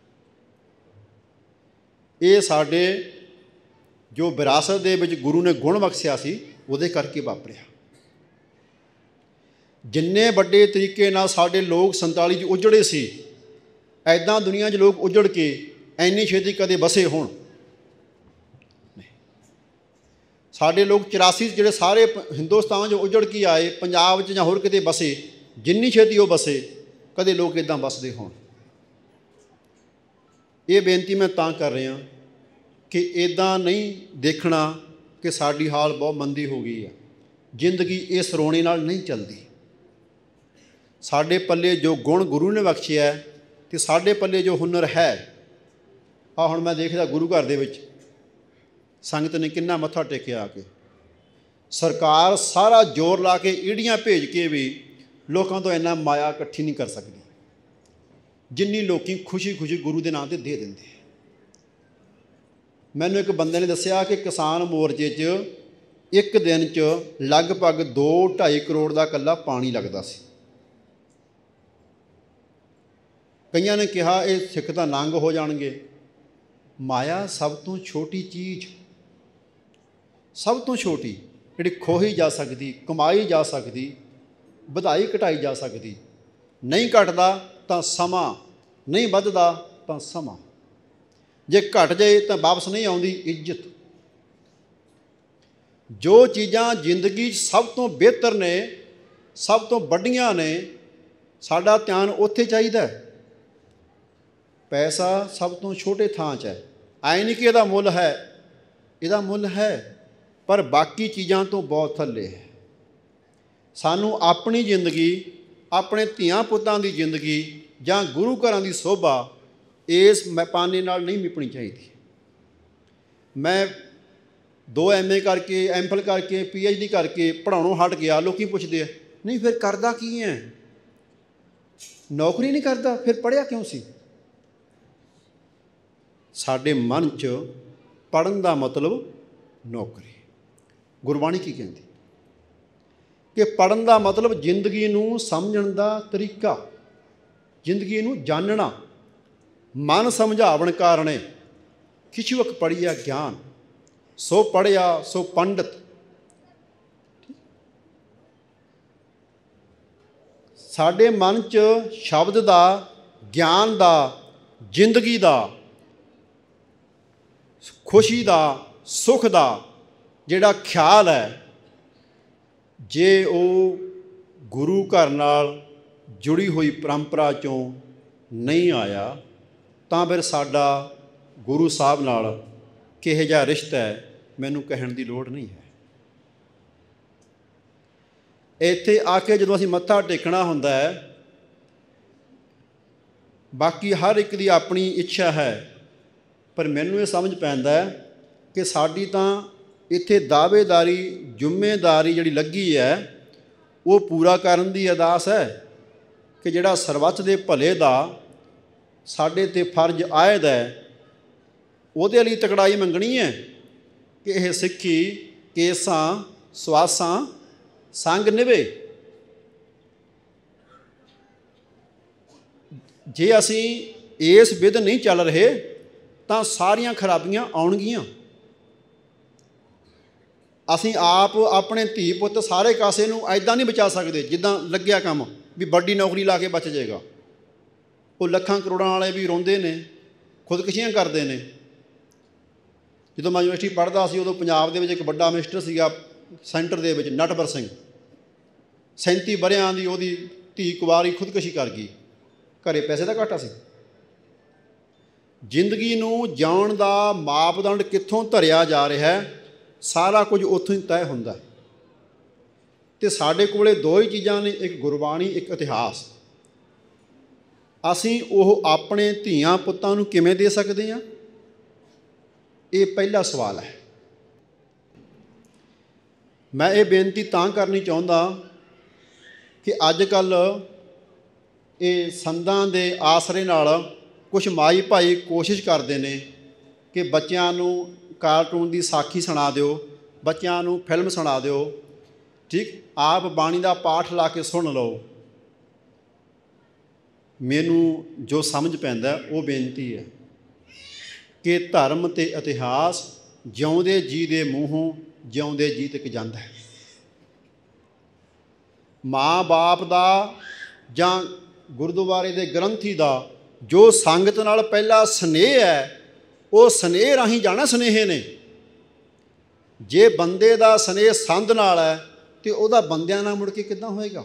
Speaker 1: ਇਹ ਸਾਡੇ ਜੋ ਵਿਰਾਸਤ ਦੇ ਵਿੱਚ ਗੁਰੂ ਨੇ ਗੁਣ ਬਖਸ਼ਿਆ ਸੀ ਉਹਦੇ ਕਰਕੇ ਵਾਪਰਿਆ ਜਿੰਨੇ ਵੱਡੇ ਤਰੀਕੇ ਨਾਲ ਸਾਡੇ ਲੋਕ 47 'ਚ ਉਜੜੇ ਸੀ ਐਦਾਂ ਦੁਨੀਆ 'ਚ ਲੋਕ ਉਜੜ ਕੇ ਐਨੀ ਛੇਤੀ ਕਦੇ ਬਸੇ ਹੋਣ ਸਾਡੇ ਲੋਕ 84 ਜਿਹੜੇ ਸਾਰੇ ਹਿੰਦੁਸਤਾਨ 'ਚ ਉਜੜ ਕੇ ਆਏ ਪੰਜਾਬ 'ਚ ਜਾਂ ਹੋਰ ਕਿਤੇ ਬਸੇ ਜਿੰਨੀ ਛੇਤੀ ਉਹ ਬਸੇ ਕਦੇ ਲੋਕ ਇਦਾਂ ਬਸਦੇ ਹੋਣ ਇਹ ਬੇਨਤੀ ਮੈਂ ਤਾਂ ਕਰ ਰਿਹਾ ਕਿ ਇਦਾਂ ਨਹੀਂ ਦੇਖਣਾ ਕਿ ਸਾਡੀ ਹਾਲ ਬਹੁਤ ਮੰਦੀ ਹੋ ਗਈ ਆ ਜ਼ਿੰਦਗੀ ਇਸ ਰੋਣੇ ਨਾਲ ਨਹੀਂ ਚੱਲਦੀ ਸਾਡੇ ਪੱਲੇ ਜੋ ਗੁਣ ਗੁਰੂ ਨੇ ਬਖਸ਼ਿਆ ਤੇ ਸਾਡੇ ਪੱਲੇ ਜੋ ਹੁਨਰ ਹੈ ਆ ਹੁਣ ਮੈਂ ਦੇਖਦਾ ਗੁਰੂ ਘਰ ਦੇ ਵਿੱਚ ਸੰਗਤ ਨੇ ਕਿੰਨਾ ਮੱਥਾ ਟੇਕਿਆ ਆ ਕੇ ਸਰਕਾਰ ਸਾਰਾ ਜ਼ੋਰ ਲਾ ਕੇ ਈੜੀਆਂ ਭੇਜ ਕੇ ਵੀ ਲੋਕਾਂ ਤੋਂ ਇੰਨਾ ਮਾਇਆ ਇਕੱਠੀ ਨਹੀਂ ਕਰ ਸਕਦੀ ਜਿੰਨੀ ਲੋਕੀ ਖੁਸ਼ੀ-ਖੁਸ਼ੀ ਗੁਰੂ ਦੇ ਨਾਂ ਤੇ ਦੇ ਦਿੰਦੇ ਮੈਨੂੰ ਇੱਕ ਬੰਦੇ ਨੇ ਦੱਸਿਆ ਕਿ ਕਿਸਾਨ ਮੋਰਚੇ 'ਚ ਇੱਕ ਦਿਨ 'ਚ ਲਗਭਗ 2.5 ਕਰੋੜ ਦਾ ਕੱਲਾ ਪਾਣੀ ਲੱਗਦਾ ਸੀ ਕਈਆਂ ਨੇ ਕਿਹਾ ਇਹ ਸਿੱਖ ਤਾਂ ਨੰਗ ਹੋ ਜਾਣਗੇ ਮਾਇਆ ਸਭ ਤੋਂ ਛੋਟੀ ਚੀਜ਼ ਸਭ ਤੋਂ ਛੋਟੀ ਜਿਹੜੀ ਖੋਹੀ ਜਾ ਸਕਦੀ ਕਮਾਈ ਜਾ ਸਕਦੀ ਵਧਾਈ ਘਟਾਈ ਜਾ ਸਕਦੀ ਨਹੀਂ ਘਟਦਾ ਤਾਂ ਸਮਾਂ ਨਹੀਂ ਵੱਧਦਾ ਤਾਂ ਸਮਾਂ ਜੇ ਘਟ ਜਾਏ ਤਾਂ ਵਾਪਸ ਨਹੀਂ ਆਉਂਦੀ ਇੱਜ਼ਤ ਜੋ ਚੀਜ਼ਾਂ ਜ਼ਿੰਦਗੀ 'ਚ ਸਭ ਤੋਂ ਬਿਹਤਰ ਨੇ ਸਭ ਤੋਂ ਵੱਡੀਆਂ ਨੇ ਸਾਡਾ ਧਿਆਨ ਉੱਥੇ ਚਾਹੀਦਾ ਹੈ ਪੈਸਾ ਸਭ ਤੋਂ ਛੋਟੇ ਥਾਂ 'ਚ ਹੈ ਐ ਨਹੀਂ ਕਿ ਇਹਦਾ ਮੁੱਲ ਹੈ ਇਹਦਾ ਮੁੱਲ ਹੈ ਪਰ ਬਾਕੀ ਚੀਜ਼ਾਂ ਤੋਂ ਬਹੁਤ ਥੱਲੇ ਹੈ ਸਾਨੂੰ ਆਪਣੀ ਜ਼ਿੰਦਗੀ ਆਪਣੇ ਧੀਆਂ ਪੁੱਤਾਂ ਦੀ ਜ਼ਿੰਦਗੀ ਜਾਂ ਗੁਰੂ ਘਰਾਂ ਦੀ ਸੋਭਾ ਇਸ ਮਪਾਨੇ ਨਾਲ ਨਹੀਂ ਮਿਪਣੀ ਚਾਹੀਦੀ ਮੈਂ ਦੋ ਐਮਏ ਕਰਕੇ ਐਮਫਲ ਕਰਕੇ ਪੀਐਚਡੀ ਕਰਕੇ ਪੜਾਉਣੋਂ ਹਟ ਗਿਆ ਲੋਕੀ ਪੁੱਛਦੇ ਆ ਨਹੀਂ ਫਿਰ ਕਰਦਾ ਕੀ ਹੈ ਨੌਕਰੀ ਨਹੀਂ ਕਰਦਾ ਫਿਰ ਪੜਿਆ ਕਿਉਂ ਸੀ ਸਾਡੇ ਮਨ 'ਚ ਪੜਨ ਦਾ ਮਤਲਬ ਨੌਕਰੀ ਗੁਰਬਾਣੀ ਕੀ ਕਹਿੰਦੀ ਕਿ ਪੜਨ ਦਾ ਮਤਲਬ ਜ਼ਿੰਦਗੀ ਨੂੰ ਸਮਝਣ ਦਾ ਤਰੀਕਾ ਜ਼ਿੰਦਗੀ ਨੂੰ ਜਾਣਨਾ ਮਨ ਸਮਝਾਵਣ ਕਾਰਣੇ ਕਿਛੁਕ ਪੜਿਆ ਗਿਆਨ ਸੋ ਪੜਿਆ ਸੋ ਪੰਡਤ ਸਾਡੇ ਮਨ 'ਚ ਸ਼ਬਦ ਦਾ ਗਿਆਨ ਦਾ ਜ਼ਿੰਦਗੀ ਦਾ ਖੁਸ਼ੀ ਦਾ ਸੁਖ ਦਾ ਜਿਹੜਾ ਖਿਆਲ ਹੈ ਜੇ ਉਹ ਗੁਰੂ ਘਰ ਨਾਲ ਜੁੜੀ ਹੋਈ ਪਰੰਪਰਾ ਚੋਂ ਨਹੀਂ ਆਇਆ ਤਾਂ ਫਿਰ ਸਾਡਾ ਗੁਰੂ ਸਾਹਿਬ ਨਾਲ ਕਿਹੋ ਜਿਹਾ ਰਿਸ਼ਤਾ ਹੈ ਮੈਨੂੰ ਕਹਿਣ ਦੀ ਲੋੜ ਨਹੀਂ ਹੈ ਇੱਥੇ ਆ ਕੇ ਜਦੋਂ ਅਸੀਂ ਮੱਥਾ ਟੇਕਣਾ ਹੁੰਦਾ ਹੈ ਬਾਕੀ ਹਰ ਇੱਕ ਦੀ ਆਪਣੀ ਇੱਛਾ ਹੈ ਪਰ ਮੈਨੂੰ ਇਹ ਸਮਝ ਪੈਂਦਾ ਹੈ ਕਿ ਸਾਡੀ ਤਾਂ ਇੱਥੇ ਦਾਅਵੇਦਾਰੀ ਜ਼ਿੰਮੇਵਾਰੀ ਜਿਹੜੀ ਲੱਗੀ ਹੈ ਉਹ ਪੂਰਾ ਕਰਨ ਦੀ ਅਦਾਸ ਹੈ ਕਿ ਜਿਹੜਾ ਸਰਬੱਤ ਦੇ ਭਲੇ ਦਾ ਸਾਡੇ ਤੇ ਫਰਜ਼ ਆਇਦ ਹੈ ਉਹਦੇ ਲਈ ਤਕੜਾਈ ਮੰਗਣੀ ਹੈ ਕਿ ਇਹ ਸਿੱਖੀ ਕੇਸਾਂ ਸਵਾਸਾਂ ਸੰਗ ਨਿਵੇ ਜੇ ਅਸੀਂ ਇਸ ਵਿਧ ਨਹੀਂ ਚੱਲ ਰਹੇ ਤਾਂ ਸਾਰੀਆਂ ਖਰਾਬੀਆਂ ਆਉਣਗੀਆਂ ਅਸੀਂ ਆਪ ਆਪਣੇ ਧੀ ਪੁੱਤ ਸਾਰੇ ਕਾਸੇ ਨੂੰ ਐਦਾਂ ਨਹੀਂ ਬਚਾ ਸਕਦੇ ਜਿੱਦਾਂ ਲੱਗਿਆ ਕੰਮ ਵੀ ਵੱਡੀ ਨੌਕਰੀ ਲਾ ਕੇ ਬਚ ਜਾਏਗਾ ਉਹ ਲੱਖਾਂ ਕਰੋੜਾਂ ਵਾਲੇ ਵੀ ਰੋਂਦੇ ਨੇ ਖੁਦਕਸ਼ੀਆਂ ਕਰਦੇ ਨੇ ਜਦੋਂ ਮੈਂ ਯੂਨੀਵਰਸਿਟੀ ਪੜ੍ਹਦਾ ਸੀ ਉਦੋਂ ਪੰਜਾਬ ਦੇ ਵਿੱਚ ਇੱਕ ਵੱਡਾ ਮਿਨਿਸਟਰ ਸੀਗਾ ਸੈਂਟਰ ਦੇ ਵਿੱਚ ਨਟਵਰ ਸਿੰਘ 37 ਬਰਿਆਂ ਦੀ ਉਹਦੀ ਧੀ ਕੁਵਾਰੀ ਖੁਦਕਸ਼ੀ ਕਰ ਗਈ ਘਰੇ ਪੈਸੇ ਦਾ ਘਾਟਾ ਸੀ ਜ਼ਿੰਦਗੀ ਨੂੰ ਜਾਣ ਦਾ ਮਾਪਦੰਡ ਕਿੱਥੋਂ ਧਰਿਆ ਜਾ ਰਿਹਾ ਹੈ ਸਾਰਾ ਕੁਝ ਉੱਥੋਂ ਹੀ ਤੈਅ ਹੁੰਦਾ ਹੈ ਤੇ ਸਾਡੇ ਕੋਲੇ ਦੋ ਹੀ ਚੀਜ਼ਾਂ ਨੇ ਇੱਕ ਗੁਰਬਾਣੀ ਇੱਕ ਇਤਿਹਾਸ ਅਸੀਂ ਉਹ ਆਪਣੇ ਧੀਆਂ ਪੁੱਤਾਂ ਨੂੰ ਕਿਵੇਂ ਦੇ ਸਕਦੇ ਹਾਂ ਇਹ ਪਹਿਲਾ ਸਵਾਲ ਹੈ ਮੈਂ ਇਹ ਬੇਨਤੀ ਤਾਂ ਕਰਨੀ ਚਾਹੁੰਦਾ ਕਿ ਅੱਜ ਕੱਲ ਇਹ ਸੰਦਾਂ ਦੇ ਆਸਰੇ ਨਾਲ ਕੁਝ ਮਾਈ ਭਾਈ ਕੋਸ਼ਿਸ਼ ਕਰਦੇ ਨੇ ਕਿ ਬੱਚਿਆਂ ਨੂੰ ਕਾਰਟੂਨ ਦੀ ਸਾਖੀ ਸੁਣਾ ਦਿਓ ਬੱਚਿਆਂ ਨੂੰ ਫਿਲਮ ਸੁਣਾ ਦਿਓ ਠੀਕ ਆਪ ਬਾਣੀ ਦਾ ਪਾਠ ਲਾ ਕੇ ਸੁਣ ਲਓ ਮੈਨੂੰ ਜੋ ਸਮਝ ਪੈਂਦਾ ਉਹ ਬੇਨਤੀ ਹੈ ਕਿ ਧਰਮ ਤੇ ਇਤਿਹਾਸ ਜਿਉਂਦੇ ਜੀ ਦੇ ਮੂੰਹੋਂ ਜਿਉਂਦੇ ਜੀ ਤੱਕ ਜਾਂਦਾ ਹੈ ਮਾਂ-ਬਾਪ ਦਾ ਜਾਂ ਗੁਰਦੁਆਰੇ ਦੇ ਗ੍ਰੰਥੀ ਦਾ ਜੋ ਸੰਗਤ ਨਾਲ ਪਹਿਲਾ ਸਨੇਹ ਹੈ ਉਹ ਸਨੇਹ ਰਾਹੀਂ ਜਾਣਾ ਸਨੇਹੇ ਨੇ ਜੇ ਬੰਦੇ ਦਾ ਸਨੇਹ ਸੰਧ ਨਾਲ ਹੈ ਤੇ ਉਹਦਾ ਬੰਦਿਆਂ ਨਾਲ ਮੁੜ ਕੇ ਕਿੱਦਾਂ ਹੋਏਗਾ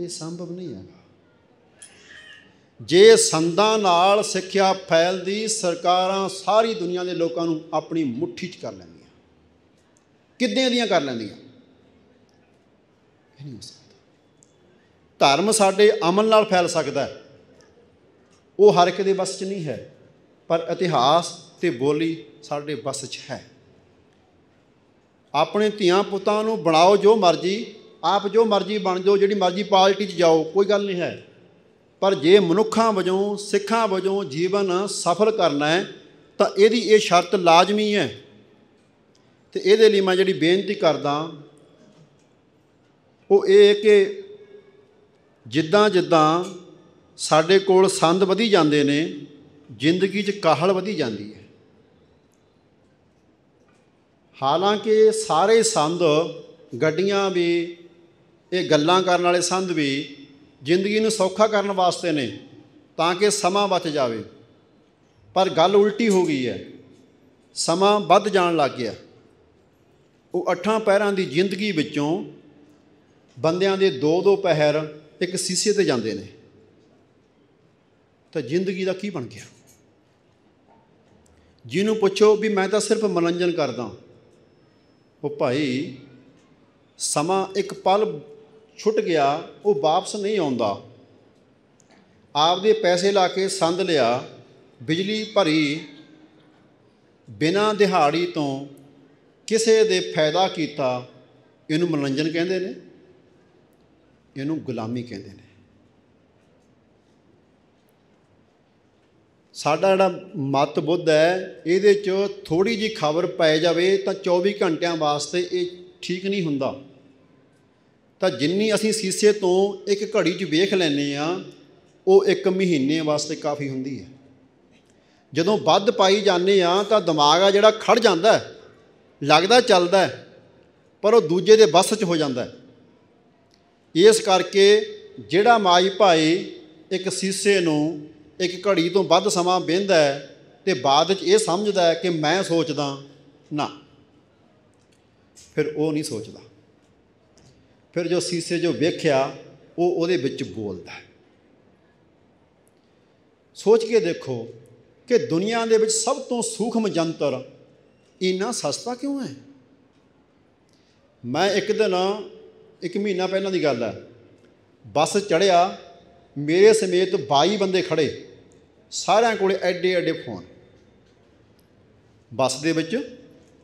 Speaker 1: ਇਹ ਸੰਭਵ ਨਹੀਂ ਹੈ ਜੇ ਸੰਦਾਂ ਨਾਲ ਸਿੱਖਿਆ ਫੈਲਦੀ ਸਰਕਾਰਾਂ ਸਾਰੀ ਦੁਨੀਆ ਦੇ ਲੋਕਾਂ ਨੂੰ ਆਪਣੀ ਮੁਠੀ 'ਚ ਕਰ ਲੈਂਦੀਆਂ ਕਿੱਦਿਆਂ ਦੀਆਂ ਕਰ ਲੈਂਦੀਆਂ ਇਹ ਨਹੀਂ ਹੋ ਸਕਦਾ ਧਰਮ ਸਾਡੇ ਅਮਲ ਨਾਲ ਫੈਲ ਸਕਦਾ ਹੈ ਉਹ ਹਰ ਇੱਕ ਦੇ ਬਸ 'ਚ ਨਹੀਂ ਹੈ ਪਰ ਇਤਿਹਾਸ ਤੇ ਬੋਲੀ ਸਾਡੇ ਬਸ 'ਚ ਹੈ ਆਪਣੇ ਧੀਆਂ ਪੁੱਤਾਂ ਨੂੰ ਬਣਾਓ ਜੋ ਮਰਜ਼ੀ ਆਪ ਜੋ ਮਰਜ਼ੀ ਬਣ ਜਾਓ ਜਿਹੜੀ ਮਰਜ਼ੀ ਪਾਰਟੀ 'ਚ ਜਾਓ ਕੋਈ ਗੱਲ ਨਹੀਂ ਹੈ ਪਰ ਜੇ ਮਨੁੱਖਾਂ ਵਜੋਂ ਸਿੱਖਾਂ ਵਜੋਂ ਜੀਵਨ ਸਫਲ ਕਰਨਾ ਹੈ ਤਾਂ ਇਹਦੀ ਇਹ ਸ਼ਰਤ ਲਾਜ਼ਮੀ ਹੈ ਤੇ ਇਹਦੇ ਲਈ ਮੈਂ ਜਿਹੜੀ ਬੇਨਤੀ ਕਰਦਾ ਉਹ ਇਹ ਕਿ ਜਿੱਦਾਂ ਜਿੱਦਾਂ ਸਾਡੇ ਕੋਲ ਸੰਦ ਵਧੀ ਜਾਂਦੇ ਨੇ ਜ਼ਿੰਦਗੀ 'ਚ ਕਾਹਲ ਵਧੀ ਜਾਂਦੀ ਹੈ ਹਾਲਾਂਕਿ ਸਾਰੇ ਸੰਦ ਗੱਡੀਆਂ ਵੀ ਇਹ ਗੱਲਾਂ ਕਰਨ ਵਾਲੇ ਸੰਦ ਵੀ ਜ਼ਿੰਦਗੀ ਨੂੰ ਸੌਖਾ ਕਰਨ ਵਾਸਤੇ ਨੇ ਤਾਂ ਕਿ ਸਮਾਂ ਬਚ ਜਾਵੇ ਪਰ ਗੱਲ ਉਲਟੀ ਹੋ ਗਈ ਹੈ ਸਮਾਂ ਵੱਧ ਜਾਣ ਲੱਗ ਗਿਆ ਉਹ ਅੱਠਾਂ ਪਹਿਰਾਂ ਦੀ ਜ਼ਿੰਦਗੀ ਵਿੱਚੋਂ ਬੰਦਿਆਂ ਦੇ ਦੋ ਦੋ ਪਹਿਰ ਇੱਕ ਸੀਸੇ ਤੇ ਜਾਂਦੇ ਨੇ ਤਾਂ ਜ਼ਿੰਦਗੀ ਦਾ ਕੀ ਬਣ ਗਿਆ ਜਿਹਨੂੰ ਪੁੱਛੋ ਵੀ ਮੈਂ ਤਾਂ ਸਿਰਫ ਮਨੋਰੰਜਨ ਕਰਦਾ ਉਹ ਭਾਈ ਸਮਾਂ ਇੱਕ ਪਲ ਛੁੱਟ ਗਿਆ ਉਹ ਵਾਪਸ ਨਹੀਂ ਆਉਂਦਾ ਆਪਦੇ ਪੈਸੇ ਲਾ ਕੇ ਸੰਦ ਲਿਆ ਬਿਜਲੀ ਭਰੀ ਬਿਨਾ ਦਿਹਾੜੀ ਤੋਂ ਕਿਸੇ ਦੇ ਫਾਇਦਾ ਕੀਤਾ ਇਹਨੂੰ ਮਨੋਰੰਜਨ ਕਹਿੰਦੇ ਨੇ ਇਹਨੂੰ ਗੁਲਾਮੀ ਕਹਿੰਦੇ ਨੇ ਸਾਡਾ ਜਿਹੜਾ ਮਤ ਬੁੱਧ ਹੈ ਇਹਦੇ 'ਚ ਥੋੜੀ ਜੀ ਖਬਰ ਪੈ ਜਾਵੇ ਤਾਂ 24 ਘੰਟਿਆਂ ਵਾਸਤੇ ਇਹ ਠੀਕ ਨਹੀਂ ਹੁੰਦਾ ਤਾਂ ਜਿੰਨੀ ਅਸੀਂ ਸੀਸੇ ਤੋਂ ਇੱਕ ਘੜੀ 'ਚ ਵੇਖ ਲੈਨੇ ਆ ਉਹ ਇੱਕ ਮਹੀਨੇ ਵਾਸਤੇ ਕਾਫੀ ਹੁੰਦੀ ਹੈ ਜਦੋਂ ਵੱਧ ਪਾਈ ਜਾਂਦੇ ਆ ਤਾਂ ਦਿਮਾਗ ਆ ਜਿਹੜਾ ਖੜ ਜਾਂਦਾ ਲੱਗਦਾ ਚੱਲਦਾ ਪਰ ਉਹ ਦੂਜੇ ਦੇ ਬਸ 'ਚ ਹੋ ਜਾਂਦਾ ਇਸ ਕਰਕੇ ਜਿਹੜਾ ਮਾਈ ਭਾਈ ਇੱਕ ਸੀਸੇ ਨੂੰ ਇੱਕ ਘੜੀ ਤੋਂ ਵੱਧ ਸਮਾਂ ਬਿੰਦਾ ਹੈ ਤੇ ਬਾਅਦ ਵਿੱਚ ਇਹ ਸਮਝਦਾ ਹੈ ਕਿ ਮੈਂ ਸੋਚਦਾ ਨਾ ਫਿਰ ਉਹ ਨਹੀਂ ਸੋਚਦਾ ਫਿਰ ਜੋ ਸੀਸੇ ਜੋ ਵੇਖਿਆ ਉਹ ਉਹਦੇ ਵਿੱਚ ਬੋਲਦਾ ਸੋਚ ਕੇ ਦੇਖੋ ਕਿ ਦੁਨੀਆ ਦੇ ਵਿੱਚ ਸਭ ਤੋਂ ਸੂਖਮ ਜੰਤਰ ਇੰਨਾ ਸਸਤਾ ਕਿਉਂ ਹੈ ਮੈਂ ਇੱਕ ਦਿਨ ਇੱਕ ਮਹੀਨਾ ਪਹਿਲਾਂ ਦੀ ਗੱਲ ਹੈ ਬੱਸ ਚੜਿਆ ਮੇਰੇ ਸਮੇਤ 22 ਬੰਦੇ ਖੜੇ ਸਾਰਿਆਂ ਕੋਲੇ ਐਡੇ ਐਡੇ ਫੋਨ ਬੱਸ ਦੇ ਵਿੱਚ